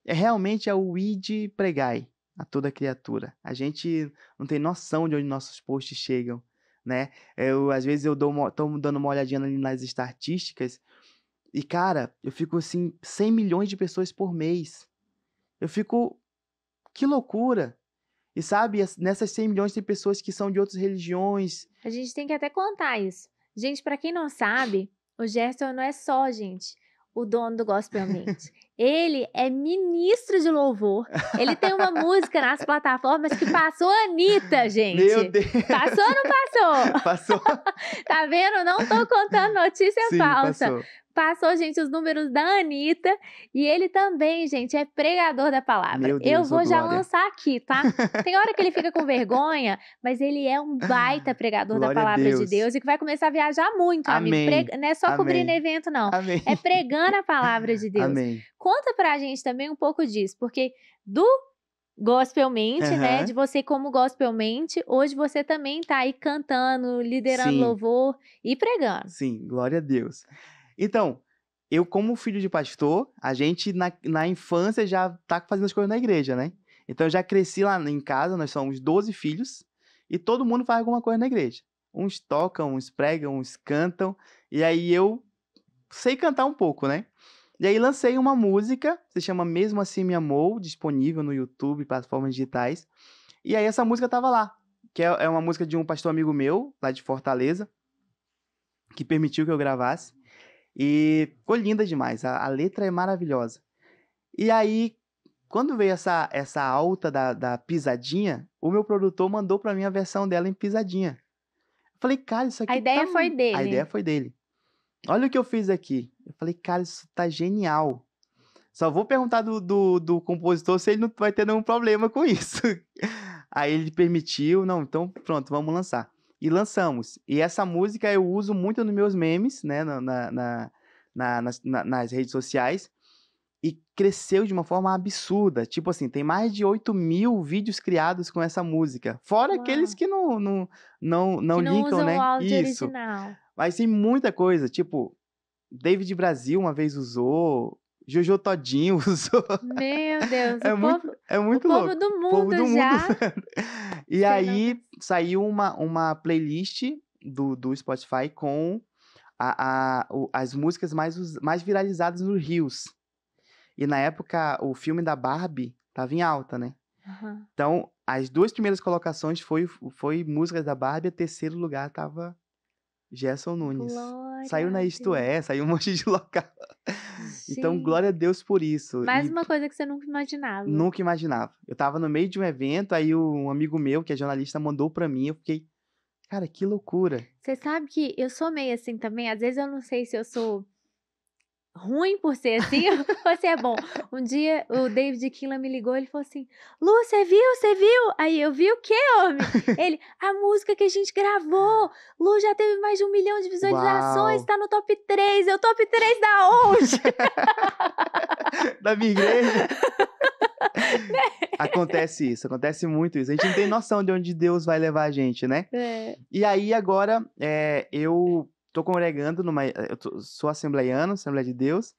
Speaker 2: é realmente é o id pregai a toda criatura. A gente não tem noção de onde nossos posts chegam, né? Eu às vezes eu dou estou tô dando uma olhadinha nas estatísticas e cara, eu fico assim 100 milhões de pessoas por mês. Eu fico que loucura. E sabe, nessas 100 milhões tem pessoas que são de outras religiões.
Speaker 1: A gente tem que até contar isso. Gente, para quem não sabe, o Gerson não é só, gente, o dono do Gospel Ambiente. Ele é ministro de louvor. Ele tem uma música nas plataformas que passou a Anitta, gente. Meu Deus. Passou ou não passou? Passou. tá vendo? Não tô contando notícia Sim, falsa. Passou passou, gente, os números da Anitta. E ele também, gente, é pregador da palavra. Deus, eu vou já glória. lançar aqui, tá? Tem hora que ele fica com vergonha, mas ele é um baita pregador glória da palavra Deus. de Deus e que vai começar a viajar muito, Amém. amigo. Pre... Não é só Amém. cobrindo evento, não. Amém. É pregando a palavra de Deus. Amém. Conta pra gente também um pouco disso, porque do gospelmente, uhum. né? De você como gospelmente, hoje você também tá aí cantando, liderando Sim. louvor e pregando.
Speaker 2: Sim, glória a Deus. Então, eu, como filho de pastor, a gente na, na infância já tá fazendo as coisas na igreja, né? Então, eu já cresci lá em casa, nós somos 12 filhos, e todo mundo faz alguma coisa na igreja. Uns tocam, uns pregam, uns cantam, e aí eu sei cantar um pouco, né? E aí lancei uma música, se chama Mesmo Assim Me Amou, disponível no YouTube, plataformas digitais. E aí essa música tava lá, que é, é uma música de um pastor amigo meu, lá de Fortaleza, que permitiu que eu gravasse. E ficou linda demais, a, a letra é maravilhosa. E aí, quando veio essa, essa alta da, da pisadinha, o meu produtor mandou para mim a versão dela em pisadinha. Eu falei, cara,
Speaker 1: isso aqui. A ideia tá... foi dele. A ideia
Speaker 2: foi dele. Olha o que eu fiz aqui. Eu falei, cara, isso tá genial. Só vou perguntar do, do, do compositor se ele não vai ter nenhum problema com isso. Aí ele permitiu, não, então pronto, vamos lançar e lançamos. E essa música eu uso muito nos meus memes, né, na, na, na nas, na, nas redes sociais, e cresceu de uma forma absurda. Tipo assim, tem mais de 8 mil vídeos criados com essa música. Fora Uau. aqueles que não, não, não, não, que não linkam, né? Isso. Original. Mas tem muita coisa, tipo, David Brasil uma vez usou, Jojo Todinho usou.
Speaker 1: Meu Deus, é muito, povo, é muito o louco. povo do mundo povo do já. Mundo.
Speaker 2: Né? e Sei aí não. saiu uma, uma playlist do, do Spotify com a, a, o, as músicas mais, mais viralizadas no Rios. E na época, o filme da Barbie tava em alta, né? Uhum. Então, as duas primeiras colocações foi, foi músicas da Barbie, a terceiro lugar tava Gerson Nunes. Glória saiu na Isto É, saiu um monte de local.
Speaker 1: Sim. Então, glória
Speaker 2: a Deus por isso. Mais e
Speaker 1: uma coisa que você nunca imaginava. Nunca
Speaker 2: imaginava. Eu tava no meio de um evento, aí um amigo meu, que é jornalista, mandou pra mim, eu fiquei, cara, que loucura.
Speaker 1: Você sabe que eu sou meio assim também, às vezes eu não sei se eu sou ruim por ser assim você é bom. Um dia o David Killa me ligou, ele falou assim: Lu, você viu? Você viu? Aí eu vi o quê, homem? ele, a música que a gente gravou. Lu já teve mais de um milhão de visualizações, Uau. tá no top 3. Eu, top 3 da onde?
Speaker 2: da minha igreja.
Speaker 1: acontece
Speaker 2: isso, acontece muito isso. A gente não tem noção de onde Deus vai levar a gente, né? É. E aí agora é, eu estou congregando numa. Eh, tô, sou assembleiano, Assembleia de Deus.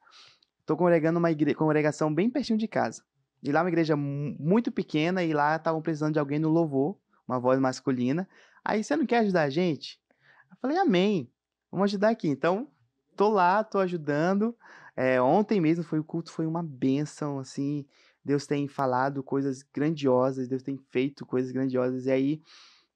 Speaker 2: Estou congregando uma igre, congregação bem pertinho de casa. E lá é uma igreja muito pequena, e lá estavam precisando de alguém no louvor, uma voz masculina. Aí você não quer ajudar a gente? Eu falei, amém. Vamos ajudar aqui. Então, tô lá, tô ajudando. É, ontem mesmo foi o culto, foi uma bênção, assim. Deus tem falado coisas grandiosas, Deus tem feito coisas grandiosas. E aí,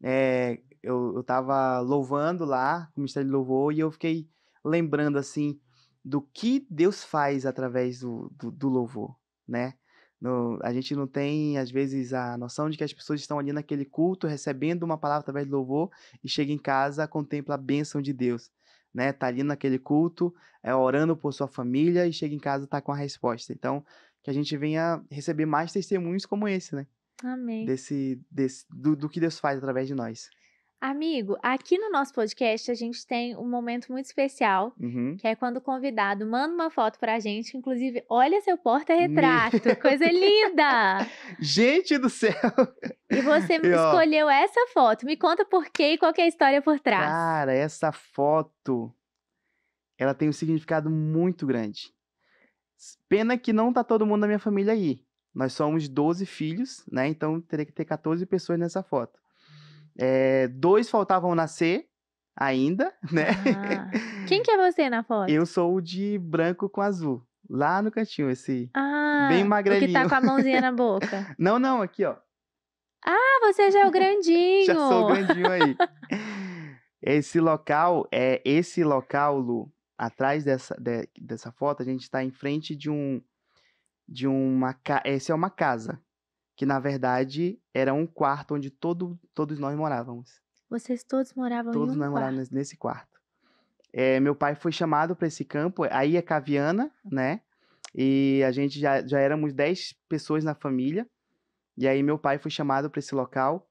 Speaker 2: é, eu, eu tava louvando lá, o ministério de louvor, e eu fiquei lembrando, assim, do que Deus faz através do, do, do louvor, né? No, a gente não tem, às vezes, a noção de que as pessoas estão ali naquele culto, recebendo uma palavra através do louvor, e chega em casa, contempla a bênção de Deus, né? Tá ali naquele culto, é, orando por sua família, e chega em casa, tá com a resposta. Então, que a gente venha receber mais testemunhos como esse, né? Amém. Desse, desse, do, do que Deus faz através de nós.
Speaker 1: Amigo, aqui no nosso podcast a gente tem um momento muito especial, uhum. que é quando o convidado manda uma foto pra gente, inclusive, olha seu porta-retrato, coisa linda!
Speaker 2: gente do céu!
Speaker 1: E você e, ó... escolheu essa foto, me conta por quê e qual é a história por trás.
Speaker 2: Cara, essa foto, ela tem um significado muito grande. Pena que não tá todo mundo da minha família aí. Nós somos 12 filhos, né? Então teria que ter 14 pessoas nessa foto. É, dois faltavam nascer ainda, né? Ah.
Speaker 1: Quem que é você na foto? Eu
Speaker 2: sou o de branco com azul. Lá no cantinho, esse.
Speaker 1: Ah, bem magrelinho. O que tá com a mãozinha na boca.
Speaker 2: não, não, aqui, ó.
Speaker 1: Ah, você já é o grandinho. já sou o grandinho
Speaker 2: aí. esse local, é esse local, Lu, atrás dessa, de, dessa foto, a gente está em frente de um de uma essa é uma casa que na verdade era um quarto onde todo, todos nós morávamos.
Speaker 1: Vocês todos moravam todos em um Todos nós morávamos
Speaker 2: nesse quarto. É, meu pai foi chamado para esse campo, aí é Caviana, né? E a gente já, já éramos 10 pessoas na família. E aí meu pai foi chamado para esse local.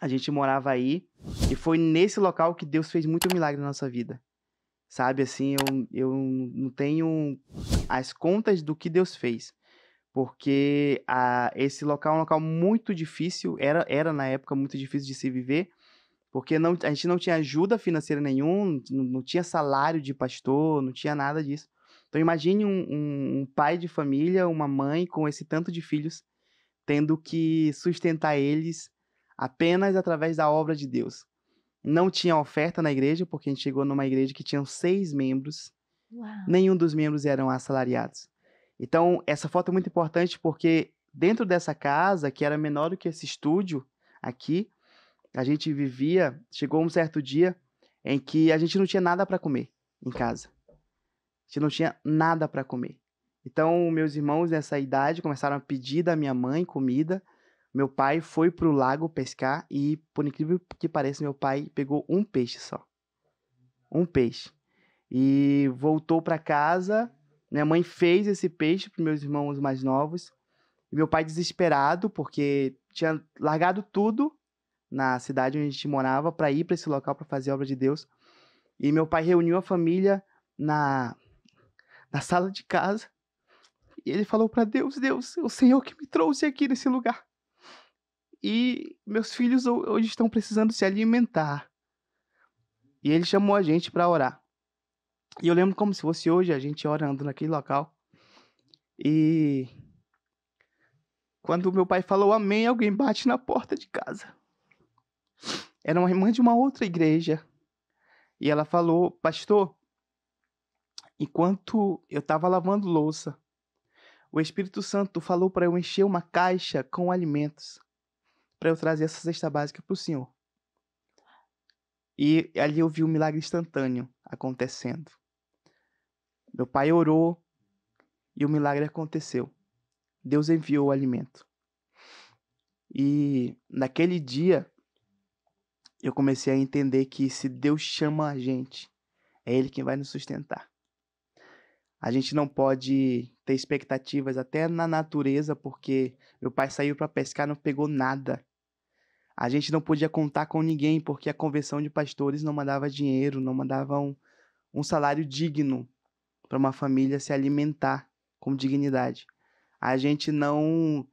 Speaker 2: A gente morava aí. E foi nesse local que Deus fez muito milagre na nossa vida. Sabe, assim, eu, eu não tenho as contas do que Deus fez porque a, esse local é um local muito difícil, era, era na época muito difícil de se viver, porque não, a gente não tinha ajuda financeira nenhum, não, não tinha salário de pastor, não tinha nada disso. Então imagine um, um, um pai de família, uma mãe com esse tanto de filhos, tendo que sustentar eles apenas através da obra de Deus. Não tinha oferta na igreja, porque a gente chegou numa igreja que tinha seis membros.
Speaker 1: Uau. Nenhum
Speaker 2: dos membros eram assalariados. Então, essa foto é muito importante porque dentro dessa casa, que era menor do que esse estúdio aqui, a gente vivia. Chegou um certo dia em que a gente não tinha nada para comer em casa. A gente não tinha nada para comer. Então, meus irmãos nessa idade começaram a pedir da minha mãe comida. Meu pai foi pro lago pescar e, por incrível que pareça, meu pai pegou um peixe só. Um peixe. E voltou para casa minha mãe fez esse peixe para meus irmãos mais novos. E meu pai desesperado, porque tinha largado tudo na cidade onde a gente morava para ir para esse local para fazer a obra de Deus. E meu pai reuniu a família na, na sala de casa. E ele falou para Deus: Deus, o Senhor que me trouxe aqui nesse lugar. E meus filhos hoje estão precisando se alimentar. E ele chamou a gente para orar. E eu lembro como se fosse hoje, a gente orando naquele local. E quando meu pai falou amém, alguém bate na porta de casa. Era uma irmã de uma outra igreja. E ela falou: Pastor, enquanto eu estava lavando louça, o Espírito Santo falou para eu encher uma caixa com alimentos para eu trazer essa cesta básica para o Senhor. E ali eu vi o um milagre instantâneo acontecendo. Meu pai orou e o milagre aconteceu. Deus enviou o alimento. E naquele dia eu comecei a entender que se Deus chama a gente, é Ele quem vai nos sustentar. A gente não pode ter expectativas até na natureza, porque meu pai saiu para pescar, não pegou nada. A gente não podia contar com ninguém, porque a convenção de pastores não mandava dinheiro, não mandava um, um salário digno para uma família se alimentar com dignidade. A gente não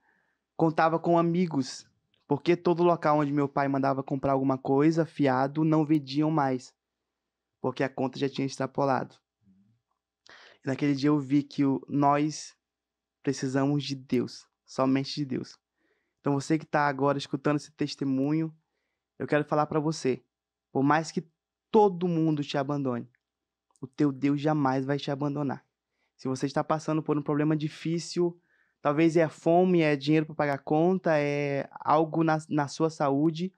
Speaker 2: contava com amigos, porque todo local onde meu pai mandava comprar alguma coisa, fiado, não vendiam mais, porque a conta já tinha extrapolado. E naquele dia eu vi que o, nós precisamos de Deus, somente de Deus. Então você que está agora escutando esse testemunho, eu quero falar para você, por mais que todo mundo te abandone, o teu Deus jamais vai te abandonar. Se você está passando por um problema difícil, talvez é fome, é dinheiro para pagar conta, é algo na, na sua saúde,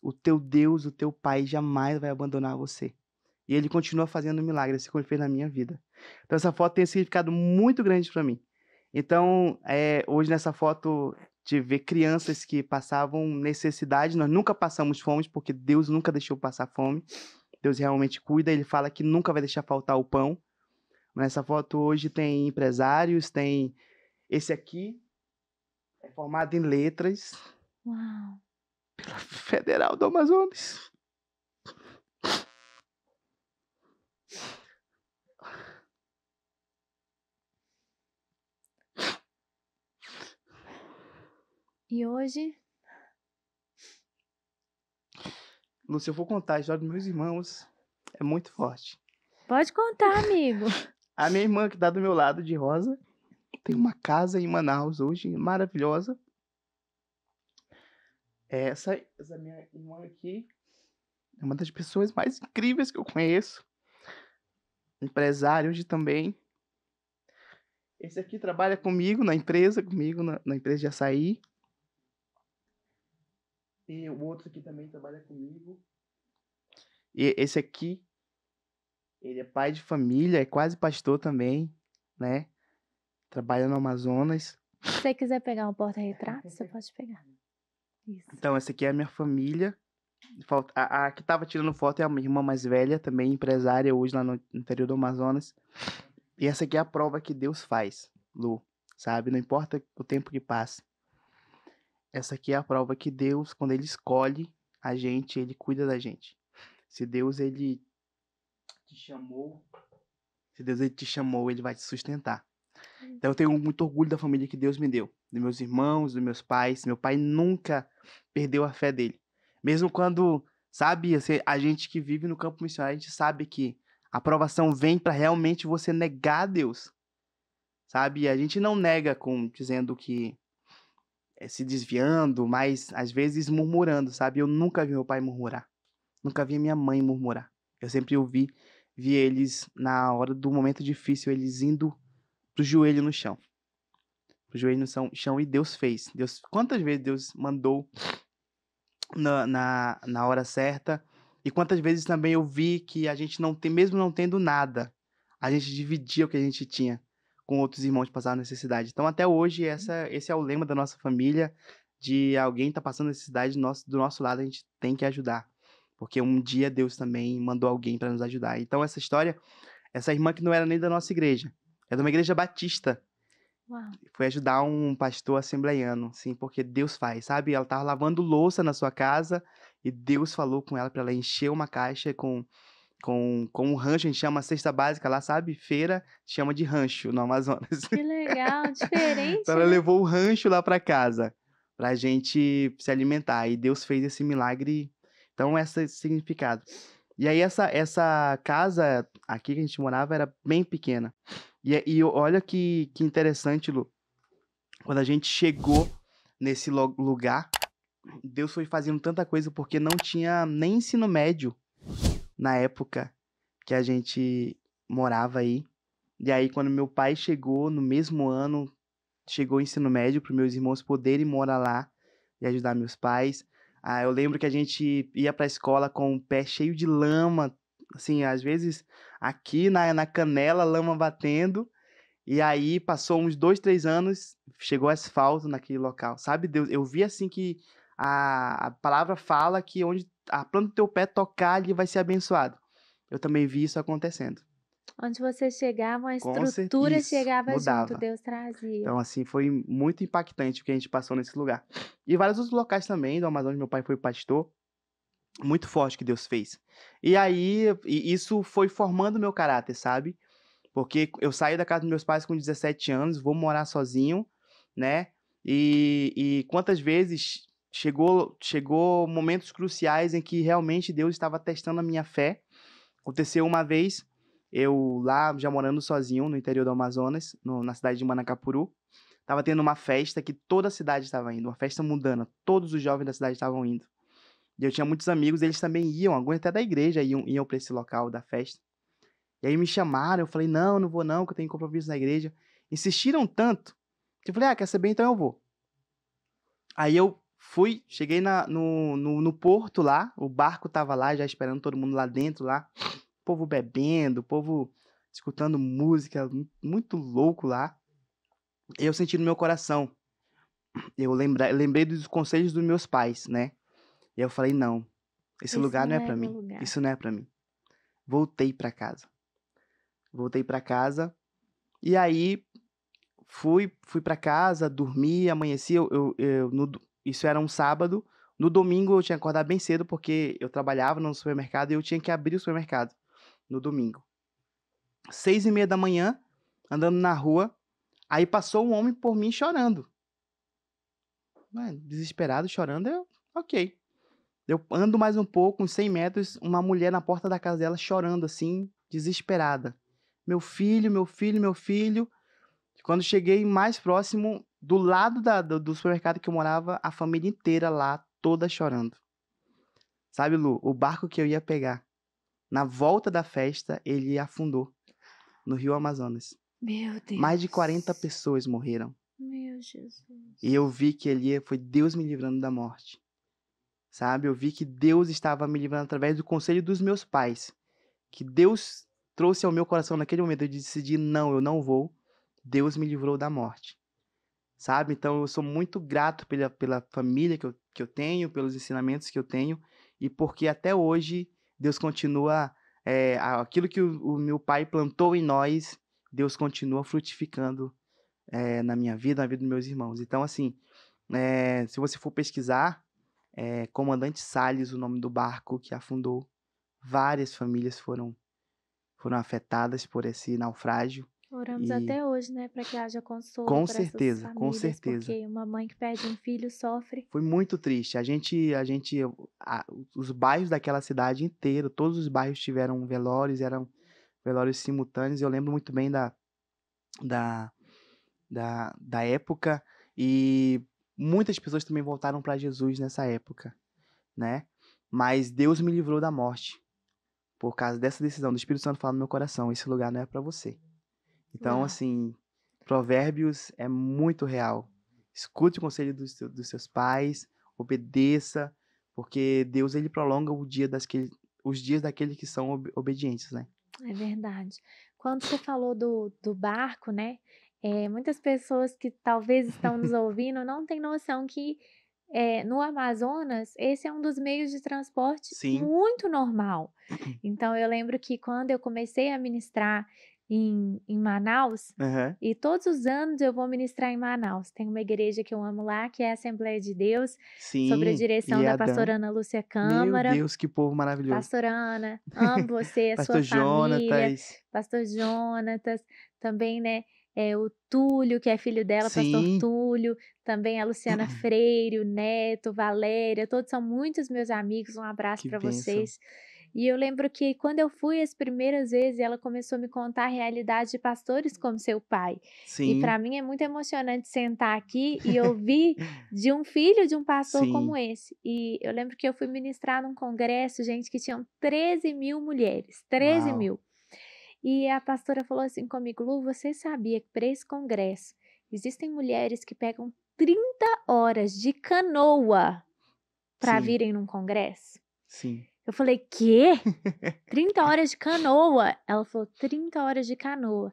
Speaker 2: o teu Deus, o teu Pai jamais vai abandonar você. E ele continua fazendo milagres, assim como ele fez na minha vida. Então essa foto tem um significado muito grande para mim. Então, é, hoje nessa foto de ver crianças que passavam necessidade, nós nunca passamos fome, porque Deus nunca deixou passar fome. Deus realmente cuida, ele fala que nunca vai deixar faltar o pão. Nessa foto hoje tem empresários, tem esse aqui, é formado em letras. Uau. Pela Federal do Amazonas.
Speaker 1: E hoje
Speaker 2: se eu for contar a história dos meus irmãos, é muito forte.
Speaker 1: Pode contar, amigo.
Speaker 2: a minha irmã, que está do meu lado, de rosa, tem uma casa em Manaus hoje, maravilhosa. Essa, essa minha irmã aqui é uma das pessoas mais incríveis que eu conheço. Empresário hoje também. Esse aqui trabalha comigo na empresa, comigo na, na empresa de açaí. E o outro que também trabalha comigo. E esse aqui, ele é pai de família, é quase pastor também, né? Trabalha no Amazonas.
Speaker 1: Se você quiser pegar um porta-retrato, você pode pegar.
Speaker 2: Isso. Então, essa aqui é a minha família. A, a que estava tirando foto é a minha irmã mais velha, também empresária hoje lá no interior do Amazonas. E essa aqui é a prova que Deus faz, Lu, sabe? Não importa o tempo que passa. Essa aqui é a prova que Deus, quando ele escolhe a gente, ele cuida da gente. Se Deus ele te chamou, se Deus ele te chamou, ele vai te sustentar. Então eu tenho muito orgulho da família que Deus me deu, dos meus irmãos, dos meus pais. Meu pai nunca perdeu a fé dele. Mesmo quando, sabe, a gente que vive no campo missionário, a gente sabe que a aprovação vem para realmente você negar Deus. Sabe? A gente não nega com dizendo que é, se desviando, mas às vezes murmurando, sabe? Eu nunca vi meu pai murmurar. Nunca vi minha mãe murmurar. Eu sempre ouvi vi eles na hora do momento difícil, eles indo pro joelho no chão. Pro joelho no chão e Deus fez. Deus, quantas vezes Deus mandou na, na, na hora certa e quantas vezes também eu vi que a gente não tem, mesmo não tendo nada, a gente dividia o que a gente tinha com outros irmãos que passaram necessidade. Então, até hoje, essa, uhum. esse é o lema da nossa família, de alguém tá passando necessidade, nosso, do nosso lado a gente tem que ajudar. Porque um dia Deus também mandou alguém para nos ajudar. Então, essa história, essa irmã que não era nem da nossa igreja, é de uma igreja batista, Uau. Foi ajudar um pastor assembleiano, sim, porque Deus faz, sabe? Ela tava lavando louça na sua casa e Deus falou com ela para ela encher uma caixa com com, com um rancho, a gente chama cesta básica lá, sabe? Feira, chama de rancho no Amazonas.
Speaker 1: Que legal, diferente. então ela
Speaker 2: né? levou o rancho lá para casa, pra gente se alimentar. E Deus fez esse milagre. Então, esse é o significado. E aí, essa, essa casa aqui que a gente morava era bem pequena. E, é, e olha que, que interessante, Lu. Quando a gente chegou nesse lugar, Deus foi fazendo tanta coisa porque não tinha nem ensino médio na época que a gente morava aí. E aí, quando meu pai chegou no mesmo ano, chegou o ensino médio para meus irmãos poderem morar lá e ajudar meus pais. Ah, eu lembro que a gente ia para a escola com o pé cheio de lama, assim, às vezes aqui na, na canela, lama batendo. E aí passou uns dois, três anos, chegou asfalto naquele local, sabe? Deus, eu vi assim que a, a palavra fala que onde a planta do teu pé tocar ali vai ser abençoado. Eu também vi isso acontecendo.
Speaker 1: Onde você chegava, a estrutura isso, chegava mudava. junto, Deus trazia. Então,
Speaker 2: assim, foi muito impactante o que a gente passou nesse lugar. E vários outros locais também, do Amazonas, meu pai foi pastor. Muito forte que Deus fez. E aí, isso foi formando meu caráter, sabe? Porque eu saí da casa dos meus pais com 17 anos, vou morar sozinho, né? E, e quantas vezes chegou, chegou momentos cruciais em que realmente Deus estava testando a minha fé. Aconteceu uma vez, eu lá já morando sozinho no interior do Amazonas, no, na cidade de Manacapuru, estava tendo uma festa que toda a cidade estava indo, uma festa mundana, todos os jovens da cidade estavam indo. E eu tinha muitos amigos, eles também iam, alguns até da igreja iam, iam para esse local da festa. E aí me chamaram, eu falei, não, não vou não, que eu tenho compromisso na igreja. Insistiram tanto, que eu falei, ah, quer saber, então eu vou. Aí eu Fui, cheguei na, no, no, no, porto lá, o barco tava lá, já esperando todo mundo lá dentro, lá. O povo bebendo, o povo escutando música, muito louco lá. Eu senti no meu coração. Eu lembra, lembrei dos conselhos dos meus pais, né? E eu falei, não,
Speaker 1: esse, esse lugar não é, é para mim. Lugar. Isso
Speaker 2: não é para mim. Voltei para casa. Voltei para casa. E aí fui fui para casa, dormi, amanheci, eu, eu, eu no, isso era um sábado. No domingo eu tinha que acordar bem cedo porque eu trabalhava no supermercado e eu tinha que abrir o supermercado no domingo. Seis e meia da manhã, andando na rua, aí passou um homem por mim chorando. É? Desesperado, chorando, eu, ok. Eu ando mais um pouco, uns 100 metros, uma mulher na porta da casa dela chorando assim, desesperada. Meu filho, meu filho, meu filho. Quando cheguei mais próximo, do lado da, do, do, supermercado que eu morava, a família inteira lá, toda chorando. Sabe, Lu, o barco que eu ia pegar, na volta da festa, ele afundou no rio Amazonas.
Speaker 1: Meu Deus. Mais
Speaker 2: de 40 pessoas morreram.
Speaker 1: Meu Jesus.
Speaker 2: E eu vi que ali foi Deus me livrando da morte. Sabe, eu vi que Deus estava me livrando através do conselho dos meus pais. Que Deus trouxe ao meu coração naquele momento, eu decidi, não, eu não vou. Deus me livrou da morte sabe? Então eu sou muito grato pela, pela família que eu, que eu tenho, pelos ensinamentos que eu tenho e porque até hoje Deus continua, é, aquilo que o, o, meu pai plantou em nós, Deus continua frutificando é, na minha vida, na vida dos meus irmãos. Então, assim, é, se você for pesquisar, Comandante Salles, o nome do barco que afundou, várias famílias foram, foram afetadas por esse naufrágio.
Speaker 1: Oramos e... até hoje, né, para que haja consolo. Com certeza, famílias, com certeza. Porque uma mãe que perde um filho sofre.
Speaker 2: Foi muito triste. A gente, a gente, a, os bairros daquela cidade inteira, todos os bairros tiveram velórios, eram velórios simultâneos. Eu lembro muito bem da da da, da época e muitas pessoas também voltaram para Jesus nessa época, né? Mas Deus me livrou da morte por causa dessa decisão do Espírito Santo fala no meu coração, esse lugar não é para você. Então, assim, Provérbios é muito real. Escute o conselho dos, dos seus pais, obedeça, porque Deus ele prolonga o dia das que, os dias daqueles que são ob, obedientes, né?
Speaker 1: É verdade. Quando você falou do, do barco, né? É, muitas pessoas que talvez estão nos ouvindo não têm noção que é, no Amazonas, esse é um dos meios de transporte Sim. muito normal. Então, eu lembro que quando eu comecei a ministrar em, em Manaus. Uhum. E todos os anos eu vou ministrar em Manaus. Tem uma igreja que eu amo lá, que é a Assembleia de Deus, Sim, sobre a direção é da pastora Ana Lúcia Câmara. Meu
Speaker 2: Deus, que povo maravilhoso. Pastora
Speaker 1: Ana, amo você, a sua família. Pastor Jonatas, também, né? É, o Túlio, que é filho dela, Sim. pastor Túlio, também a Luciana Freire, o Neto, Valéria, todos são muitos meus amigos. Um abraço para vocês. E eu lembro que quando eu fui as primeiras vezes, ela começou a me contar a realidade de pastores como seu pai. Sim. E para mim é muito emocionante sentar aqui e ouvir de um filho de um pastor Sim. como esse. E eu lembro que eu fui ministrar num congresso, gente, que tinham 13 mil mulheres. 13 Uau. mil. E a pastora falou assim comigo, Lu, você sabia que para esse congresso existem mulheres que pegam 30 horas de canoa para virem num congresso? Sim. Eu falei, quê? 30 horas de canoa? Ela falou, 30 horas de canoa.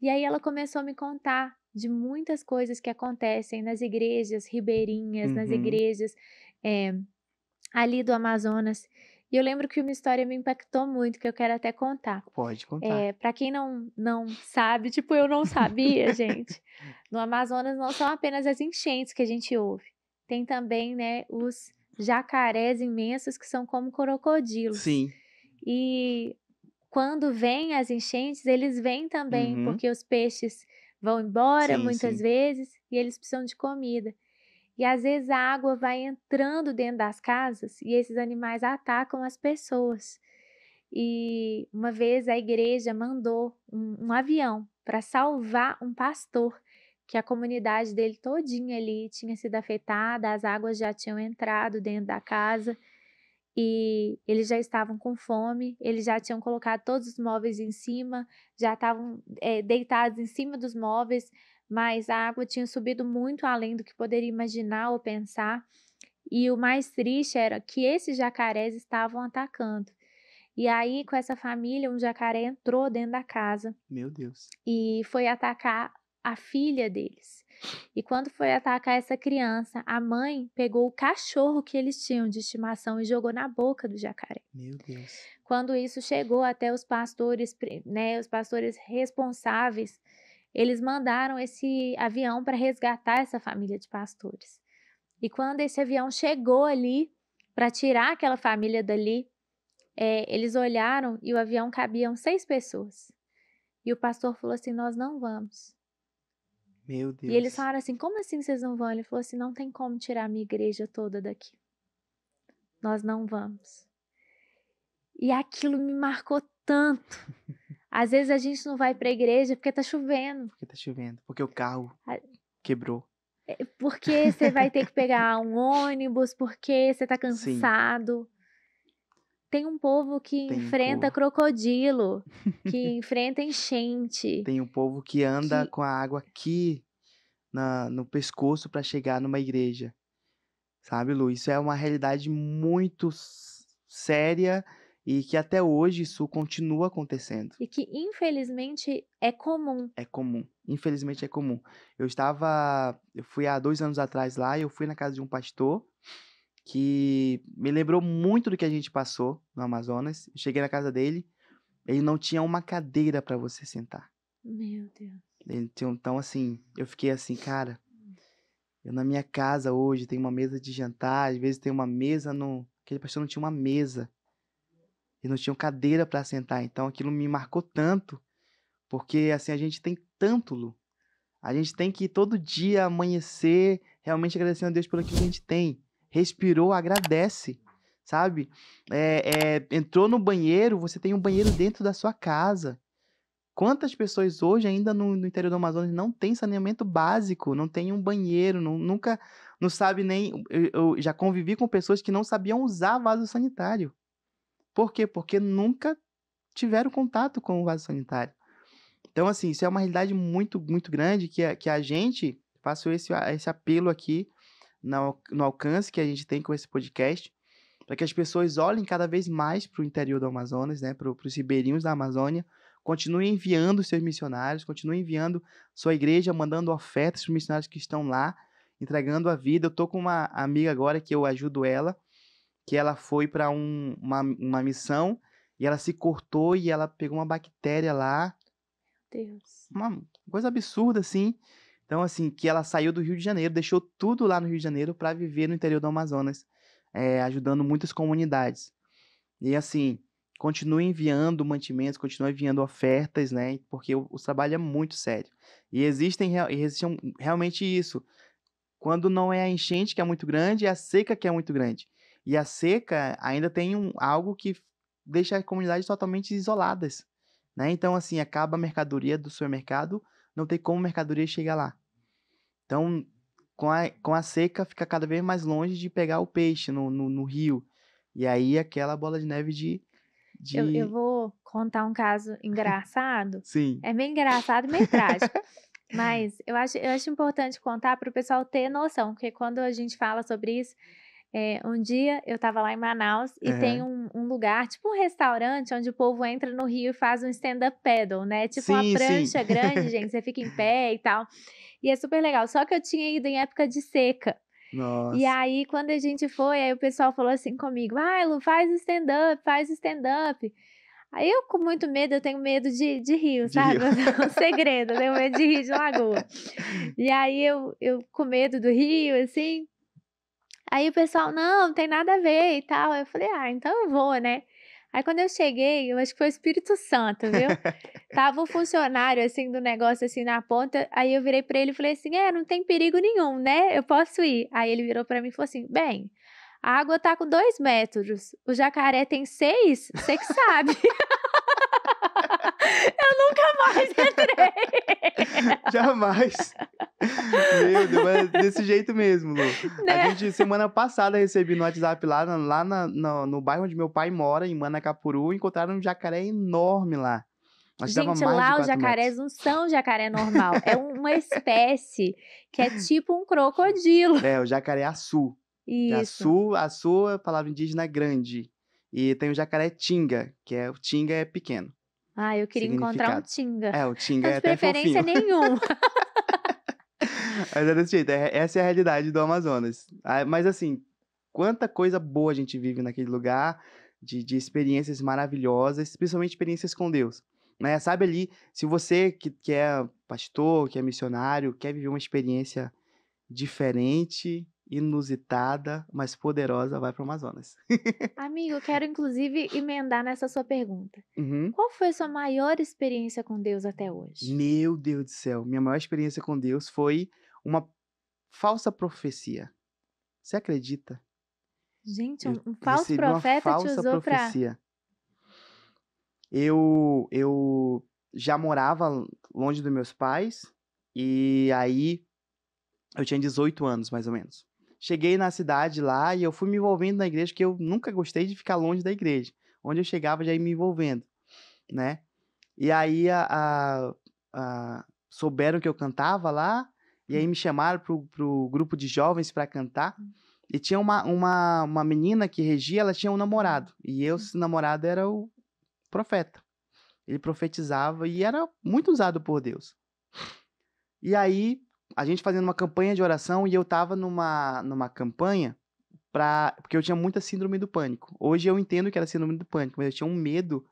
Speaker 1: E aí ela começou a me contar de muitas coisas que acontecem nas igrejas ribeirinhas, uhum. nas igrejas é, ali do Amazonas. E eu lembro que uma história me impactou muito, que eu quero até contar. Pode eh, contar. É, para quem não, não sabe, tipo, eu não sabia, gente. No Amazonas não são apenas as enchentes que a gente ouve. Tem também, né, os jacarés imensos que são como crocodilos. Sim. E quando vêm as enchentes, eles vêm também, uhum. porque os peixes vão embora sim, muitas sim. vezes e eles precisam de comida. E às vezes a água vai entrando dentro das casas e esses animais atacam as pessoas. E uma vez a igreja mandou um, um avião para salvar um pastor que a comunidade dele todinha ali tinha sido afetada, as águas já tinham entrado dentro da casa e eles já estavam com fome, eles já tinham colocado todos os móveis em cima, já estavam é, deitados em cima dos móveis, mas a água tinha subido muito além do que poderia imaginar ou pensar. E o mais triste era que esses jacarés estavam atacando. E aí, com essa família, um jacaré entrou dentro da casa. Meu Deus. E foi atacar a filha deles. E quando foi atacar essa criança, a mãe pegou o cachorro que eles tinham de estimação e jogou na boca do jacaré. Meu Deus. Quando isso chegou até os pastores, né, os pastores responsáveis, eles mandaram esse avião para resgatar essa família de pastores. E quando esse avião chegou ali para tirar aquela família dali, é, eles olharam e o avião cabiam seis pessoas. E o pastor falou assim: Nós não vamos.
Speaker 2: Meu Deus. E eles
Speaker 1: falaram assim: como assim vocês não vão? Ele falou assim: não tem como tirar a minha igreja toda daqui. Nós não vamos. E aquilo me marcou tanto. Às vezes a gente não vai para a igreja porque tá chovendo. Porque
Speaker 2: tá chovendo, porque o carro a... quebrou.
Speaker 1: É, porque você vai ter que pegar um ônibus, porque você tá cansado. Sim. Tem um povo que tem enfrenta povo. crocodilo, que enfrenta enchente.
Speaker 2: Tem um povo que anda que... com a água aqui na, no pescoço para chegar numa igreja. Sabe, Lu? Isso é uma realidade muito séria e que até hoje isso continua acontecendo.
Speaker 1: E que infelizmente é comum.
Speaker 2: É comum. Infelizmente é comum. Eu estava. Eu fui há dois anos atrás lá e eu fui na casa de um pastor que me lembrou muito do que a gente passou no Amazonas. cheguei na casa dele, ele não tinha uma cadeira para você sentar.
Speaker 1: Meu Deus.
Speaker 2: então, assim, eu fiquei assim, cara, eu na minha casa hoje tem uma mesa de jantar, às vezes tem uma mesa no. Aquele pastor não tinha uma mesa. E não tinha cadeira para sentar. Então aquilo me marcou tanto, porque assim, a gente tem tântulo. A gente tem que todo dia amanhecer realmente agradecendo a Deus pelo que a gente tem respirou, agradece, sabe? É, é, entrou no banheiro, você tem um banheiro dentro da sua casa. Quantas pessoas hoje ainda no, no interior do Amazonas não tem saneamento básico, não tem um banheiro, não, nunca, não sabe nem. Eu, eu já convivi com pessoas que não sabiam usar vaso sanitário. Por quê? Porque nunca tiveram contato com o vaso sanitário. Então, assim, isso é uma realidade muito, muito grande que a, que a gente, faço esse, esse apelo aqui, no, alcance que a gente tem com esse podcast, para que as pessoas olhem cada vez mais para o interior do Amazonas, né, para os ribeirinhos da Amazônia, continuem enviando seus missionários, continuem enviando sua igreja, mandando ofertas para os missionários que estão lá, entregando a vida. Eu tô com uma amiga agora que eu ajudo ela, que ela foi para um, uma, uma missão e ela se cortou e ela pegou uma bactéria lá. Deus. Uma coisa absurda, assim. Então, assim, que ela saiu do Rio de Janeiro, deixou tudo lá no Rio de Janeiro para viver no interior do Amazonas, é, ajudando muitas comunidades. E, assim, continue enviando mantimentos, continue enviando ofertas, né? Porque o, o trabalho é muito sério. E existem, existem realmente isso. Quando não é a enchente que é muito grande, é a seca que é muito grande. E a seca ainda tem um, algo que deixa as comunidades totalmente isoladas. Né? Então, assim, acaba a mercadoria do supermercado, não tem como mercadoria chegar lá. Então, com a, com a seca, fica cada vez mais longe de pegar o peixe no, no, no rio. E aí, aquela bola de neve de. de... Eu, eu,
Speaker 1: vou contar um caso engraçado. Sim. É meio engraçado, e meio trágico. Mas eu acho, eu acho importante contar para o pessoal ter noção, porque quando a gente fala sobre isso, é, um dia eu estava lá em Manaus e uhum. tem um, um, lugar, tipo um restaurante, onde o povo entra no rio e faz um stand-up paddle, né? Tipo sim, uma prancha sim. grande, gente, você fica em pé e tal. E é super legal. Só que eu tinha ido em época de seca. Nossa. E aí, quando a gente foi, aí o pessoal falou assim comigo: ah, Lu, faz stand-up, faz stand-up. Aí eu, com muito medo, eu tenho medo de, de rio, de sabe? Rio. É um segredo, eu tenho medo de rio de lagoa. E aí eu, eu com medo do rio, assim, Aí o pessoal, não, não tem nada a ver e tal. Eu falei, ah, então eu vou, né? Aí quando eu cheguei, eu acho que foi o Espírito Santo, viu? Tava um funcionário assim do negócio assim na ponta, aí eu virei para ele e falei assim: "É, não tem perigo nenhum, né? Eu posso ir". Aí ele virou para mim e falou assim: "Bem, a água tá com dois metros, o jacaré tem seis, você que sabe". Eu nunca mais entrei. Jamais.
Speaker 2: Meu Deus, mas é desse jeito mesmo, Lu. Né? A gente, semana passada, recebi no WhatsApp lá, lá na, no, no bairro onde meu pai mora, em Manacapuru, encontraram um jacaré enorme lá. Mas gente, lá os jacarés
Speaker 1: metros. não são jacaré normal. é uma espécie que é tipo um crocodilo.
Speaker 2: É, o jacaré açu. É Isso. Açu, é a palavra indígena grande. E tem o jacaré tinga, que é o tinga é pequeno.
Speaker 1: Ah, eu queria encontrar um Tinga. É, o
Speaker 2: Tinga Mas é até fofinho. preferência nenhuma. Mas é desse jeito, é, essa é a realidade do Amazonas. Ah, mas assim, quanta coisa boa a gente vive naquele lugar, de, de experiências maravilhosas, principalmente experiências com Deus. Né? Sabe ali, se você que, que é pastor, que é missionário, quer viver uma experiência diferente, inusitada, mas poderosa, vai para o Amazonas.
Speaker 1: Amigo, quero inclusive emendar nessa sua pergunta. Uhum. Qual foi a sua maior experiência com Deus até hoje?
Speaker 2: Meu Deus do céu, minha maior experiência com Deus foi uma falsa profecia. Você acredita?
Speaker 1: Gente, um, um falso profeta falsa te usou profecia.
Speaker 2: Eu, eu já morava longe dos meus pais e aí eu tinha 18 anos, mais ou menos cheguei na cidade lá e eu fui me envolvendo na igreja, porque eu nunca gostei de ficar longe da igreja. Onde eu chegava, já ia me envolvendo, né? E aí a, a, a souberam que eu cantava lá, e aí me chamaram pro, pro grupo de jovens para cantar. E tinha uma, uma, uma menina que regia, ela tinha um namorado. E eu, uhum. esse namorado era o profeta. Ele profetizava e era muito usado por Deus. E aí a gente fazendo uma campanha de oração e eu tava numa, numa campanha pra. Porque eu tinha muita síndrome do pânico. Hoje eu entendo que era síndrome do pânico, mas eu tinha um medo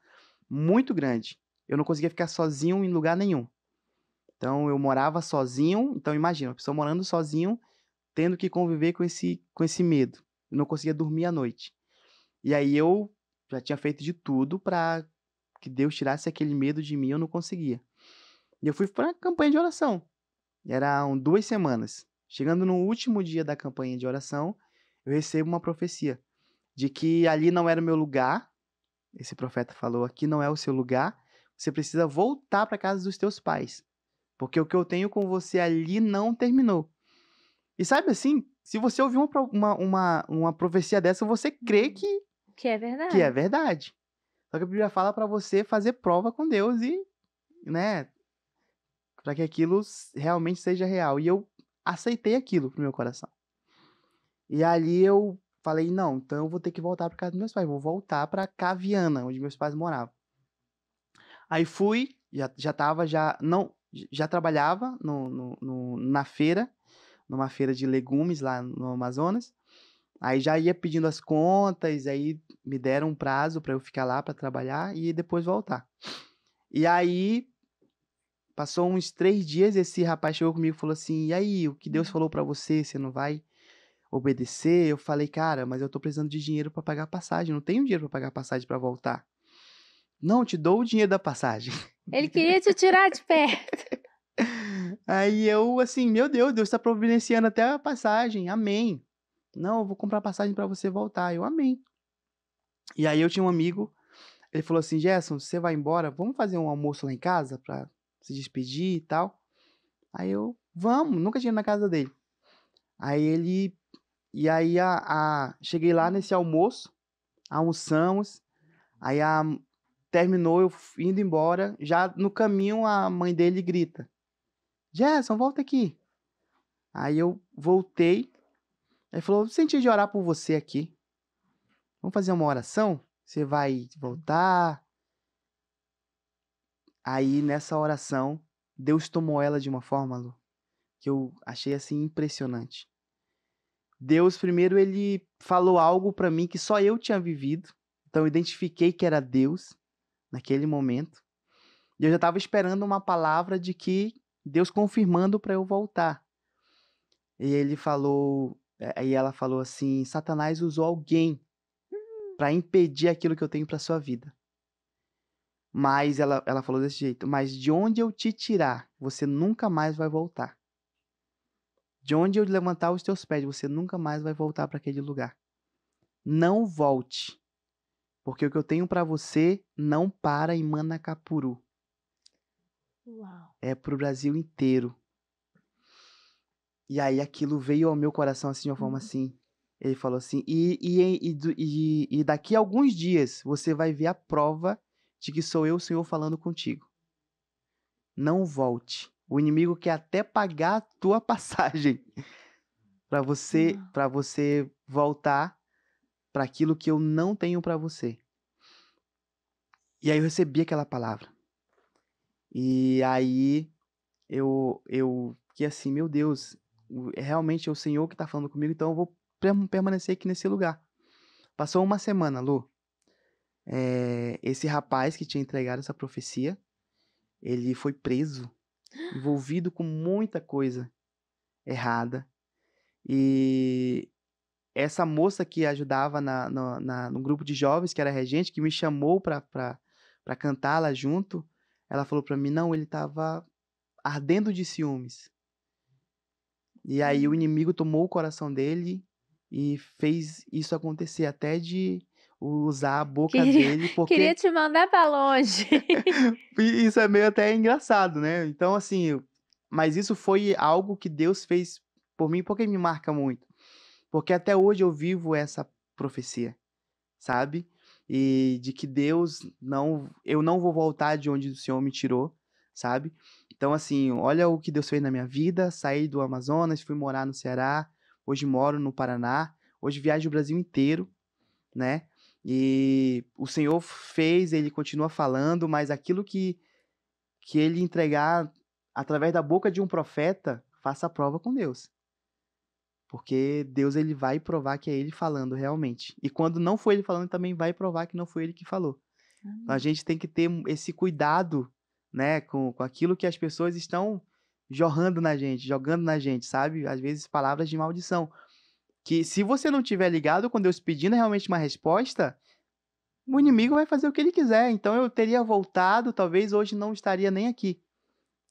Speaker 2: muito grande. Eu não conseguia ficar sozinho em lugar nenhum. Então eu morava sozinho. Então imagina, uma pessoa morando sozinho, tendo que conviver com esse, com esse medo. Eu não conseguia dormir à noite. E aí eu já tinha feito de tudo para que Deus tirasse aquele medo de mim, eu não conseguia. E eu fui para uma campanha de oração. Eram duas semanas. Chegando no último dia da campanha de oração, eu recebo uma profecia de que ali não era o meu lugar. Esse profeta falou: aqui não é o seu lugar. Você precisa voltar para casa dos teus pais, porque o que eu tenho com você ali não terminou. E sabe assim, se você ouvir uma, uma, uma, uma profecia dessa, você crê hum. que
Speaker 1: que é verdade. Que é
Speaker 2: verdade. Só que a Bíblia fala para você fazer prova com Deus e, né, para que aquilo realmente seja real. E eu aceitei aquilo pro meu coração. E ali eu falei, não, então eu vou ter que voltar para casa dos meus pais, vou voltar para Caviana, onde meus pais moravam. Aí fui, já, já tava, já, não, já trabalhava no, no, no, na feira, numa feira de legumes lá no Amazonas. Aí já ia pedindo as contas, aí me deram um prazo para eu ficar lá para trabalhar e depois voltar. E aí Passou uns três dias, esse rapaz chegou comigo e falou assim: E aí, o que Deus hum. falou para você? Você não vai obedecer? Eu falei, cara, mas eu tô precisando de dinheiro para pagar a passagem. Não tenho dinheiro para pagar a passagem para voltar. Não, te dou o dinheiro da passagem.
Speaker 1: Ele queria te tirar de perto.
Speaker 2: Aí eu, assim, meu Deus, Deus está providenciando até a passagem, amém. Não, eu vou comprar passagem para você voltar, eu amém. E aí eu tinha um amigo, ele falou assim, Gerson, você vai embora, vamos fazer um almoço lá em casa para se despedir e tal. Aí eu, vamos, nunca tinha ido na casa dele. Aí ele. E aí a, a, cheguei lá nesse almoço, almoçamos. Aí a, terminou eu indo embora. Já no caminho a mãe dele grita: Jason, volta aqui. Aí eu voltei. Ele falou: senti de orar por você aqui. Vamos fazer uma oração? Você vai voltar? Aí nessa oração, Deus tomou ela de uma forma, Lu, que eu achei assim impressionante. Deus primeiro ele falou algo para mim que só eu tinha vivido, então eu identifiquei que era Deus naquele momento. E eu já estava esperando uma palavra de que Deus confirmando para eu voltar. E ele falou, é, aí ela falou assim: Satanás usou alguém hum. para impedir aquilo que eu tenho para sua vida. Mas ela, ela falou desse jeito: Mas de onde eu te tirar, você nunca mais vai voltar. De onde eu levantar os teus pés, você nunca mais vai voltar para aquele lugar. Não volte, porque o que eu tenho para você não para em Manacapuru. Uau. É pro Brasil inteiro. E aí aquilo veio ao meu coração assim de uma forma uhum. assim. Ele falou assim: e, e, e, e, daqui a alguns dias você vai ver a prova de que sou eu, o Senhor, falando contigo. Não volte. O inimigo quer até pagar a tua passagem para você, para você voltar para aquilo que eu não tenho para você. E aí eu recebi aquela palavra. E aí eu eu que assim, meu Deus, é realmente é o Senhor que está falando comigo, então eu vou permanecer aqui nesse lugar. Passou uma semana, Lu é, esse rapaz que tinha entregado essa profecia, ele foi preso, envolvido com muita coisa errada. E essa moça que ajudava na, na, na no grupo de jovens, que era regente, que me chamou para cantar lá junto, ela falou para mim: não, ele estava ardendo de ciúmes. E aí o hum. inimigo tomou o coração dele e fez isso acontecer até de usar a boca queria, dele porque queria
Speaker 1: te mandar para longe.
Speaker 2: isso é meio até engraçado, né? Então assim, mas isso foi algo que Deus fez por mim porque me marca muito, porque até hoje eu vivo essa profecia, sabe? E de que Deus não, eu não vou voltar de onde o Senhor me tirou, sabe? Então assim, olha o que Deus fez na minha vida, saí do Amazonas, fui morar no Ceará, hoje moro no Paraná, hoje viajo o Brasil inteiro, né? E o Senhor fez, ele continua falando, mas aquilo que, que ele entregar através da boca de um profeta, faça a prova com Deus. Porque Deus ele vai provar que é ele falando realmente. E quando não foi ele falando, também vai provar que não foi ele que falou. Então, a gente tem que ter esse cuidado, né, com, com aquilo que as pessoas estão jorrando na gente, jogando na gente, sabe? Às vezes palavras de maldição que se você não tiver ligado com Deus pedindo realmente uma resposta, o inimigo vai fazer o que ele quiser. Então eu teria voltado, talvez hoje não estaria nem aqui,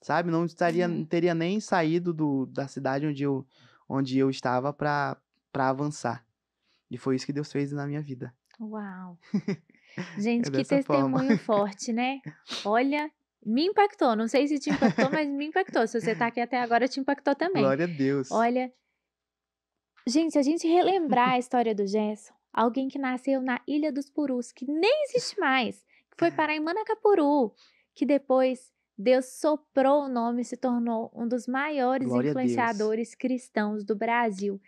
Speaker 2: sabe? Não estaria, uhum. teria nem saído do, da cidade onde eu, onde eu estava para avançar. E foi isso que Deus fez na minha vida.
Speaker 1: Uau! É Gente, é que testemunho forma. forte, né? Olha, me impactou. Não sei se te impactou, mas me impactou. Se você está aqui até agora, te impactou também. Glória a Deus. Olha, Gente, a gente relembrar a história do Gerson, alguém que nasceu na Ilha dos Purus, que nem existe mais, que foi parar em Manacapuru, que depois Deus soprou o nome e se tornou um dos maiores Glória influenciadores cristãos do Brasil.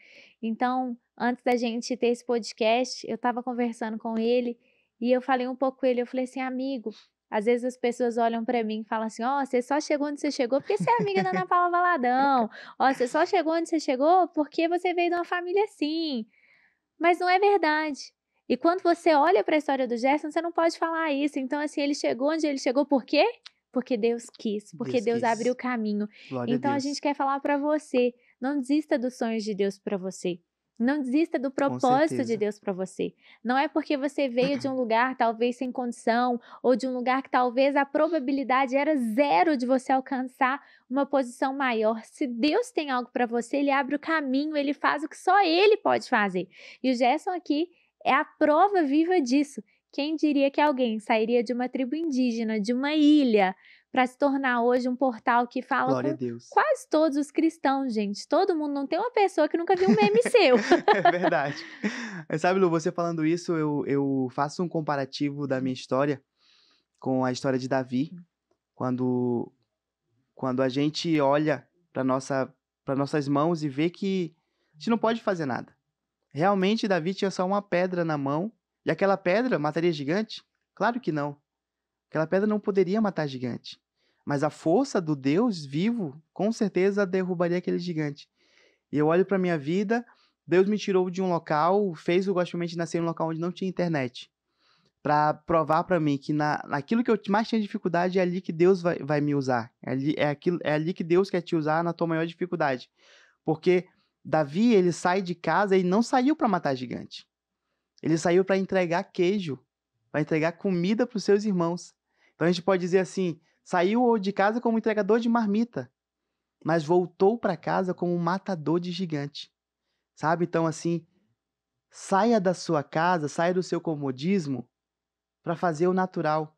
Speaker 1: Então, antes da gente ter esse podcast, eu estava conversando com ele e eu falei um pouco com ele. Eu falei assim, amigo, às vezes as pessoas olham para mim e falam assim: Ó, oh, você só chegou onde você chegou porque você é amiga da Ana Paula Valadão. Ó, oh, você só chegou onde você chegou porque você veio de uma família assim. Mas não é verdade. E quando você olha para a história do Gerson, você não pode falar isso. Então, assim, ele chegou onde ele chegou por quê? Porque Deus quis, porque Deus, Deus quis. abriu o caminho. Glória então, a, a gente quer falar para você: não desista dos sonhos de Deus para você. Não desista do propósito de Deus para você. Não é porque você veio de um lugar talvez sem condição ou de um lugar que talvez a probabilidade era zero de você alcançar uma posição maior. Se Deus tem algo para você, ele abre o caminho, ele faz o que só ele pode fazer. E o Gerson aqui é a prova viva disso. Quem diria que alguém sairia de uma tribo indígena, de uma ilha, para se tornar hoje um portal que fala Glória com a Deus. quase todos os cristãos, gente. Todo mundo, não tem uma pessoa que nunca viu um meme seu. é verdade.
Speaker 2: Sabe, Lu, você falando isso, eu, eu faço um comparativo da minha história com a história de Davi, quando quando a gente olha para nossa para nossas mãos e vê que a gente não pode fazer nada. Realmente Davi tinha só uma pedra na mão, e aquela pedra mataria gigante? Claro que não. Aquela pedra não poderia matar gigante. Mas a força do Deus vivo, com certeza, derrubaria aquele gigante. E eu olho para minha vida, Deus me tirou de um local, fez o gostamente nascer em um local onde não tinha internet. Para provar para mim que na, naquilo que eu mais tinha dificuldade é ali que Deus vai, vai me usar. É ali, é, aquilo, é ali que Deus quer te usar na tua maior dificuldade. Porque Davi, ele sai de casa e não saiu para matar gigante. Ele saiu para entregar queijo, para entregar comida para os seus irmãos. Então a gente pode dizer assim: Saiu de casa como entregador de marmita, mas voltou para casa como um matador de gigante. Sabe? Então, assim, saia da sua casa, saia do seu comodismo para fazer o natural.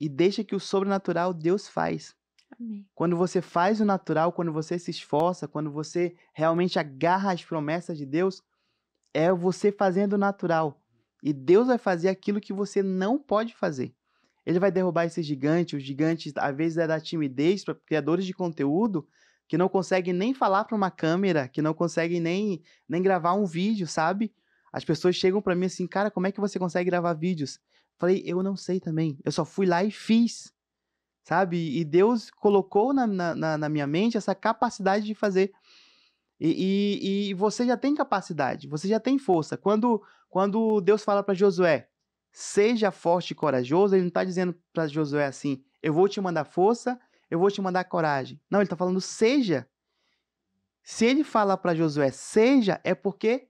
Speaker 2: E deixa que o sobrenatural Deus faz. Amém. Quando você faz o natural, quando você se esforça, quando você realmente agarra as promessas de Deus, é você fazendo o natural. E Deus vai fazer aquilo que você não pode fazer. Ele vai derrubar esse gigante. O gigante, às vezes, é da timidez para criadores de conteúdo que não conseguem nem falar para uma câmera, que não conseguem nem, nem gravar um vídeo, sabe? As pessoas chegam para mim assim, cara, como é que você consegue gravar vídeos? Falei, eu não sei também. Eu só fui lá e fiz, sabe? E Deus colocou na, na, na minha mente essa capacidade de fazer. E, e, e, você já tem capacidade, você já tem força. Quando, quando Deus fala para Josué, seja forte e corajoso, ele não está dizendo para Josué assim, eu vou te mandar força, eu vou te mandar coragem. Não, ele está falando seja. Se ele fala para Josué seja, é porque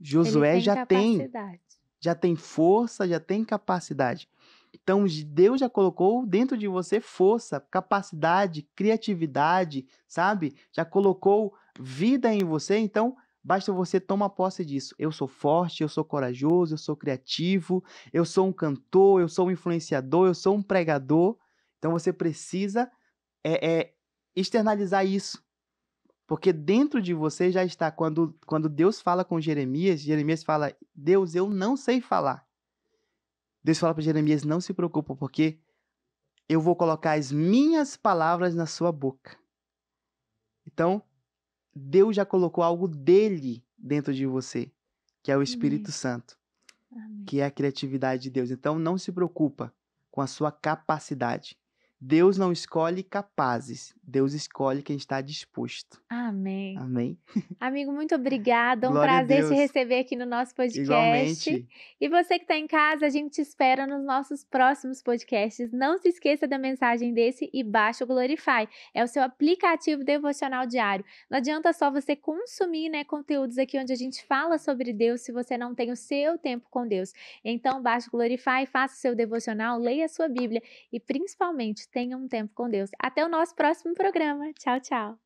Speaker 2: Josué tem já tem. Já tem força, já tem capacidade. Então, Deus já colocou dentro de você força, capacidade, criatividade, sabe? Já colocou vida em você. Então, Basta você tomar posse disso. Eu sou forte, eu sou corajoso, eu sou criativo, eu sou um cantor, eu sou um influenciador, eu sou um pregador. Então você precisa é, é, externalizar isso. Porque dentro de você já está, quando, quando Deus fala com Jeremias, Jeremias fala: Deus, eu não sei falar. Deus fala para Jeremias: Não se preocupa, porque eu vou colocar as minhas palavras na sua boca. Então, Deus já colocou algo dele dentro de você, que é o Espírito Amém. Santo, Amém. que é a criatividade de Deus. Então não se preocupa com a sua capacidade. Deus não escolhe capazes, Deus escolhe quem está disposto.
Speaker 1: Amém. Amém. Amigo, muito obrigada. Um Glória prazer te receber aqui no nosso podcast. Igualmente. E você que está em casa, a gente te espera nos nossos próximos podcasts. Não se esqueça da mensagem desse e baixa o Glorify. É o seu aplicativo devocional diário. Não adianta só você consumir né, conteúdos aqui onde a gente fala sobre Deus se você não tem o seu tempo com Deus. Então, baixa o Glorify, faça o seu devocional, leia a sua Bíblia e, principalmente, tenha um tempo com Deus. Até o nosso próximo programa. Tchau, tchau.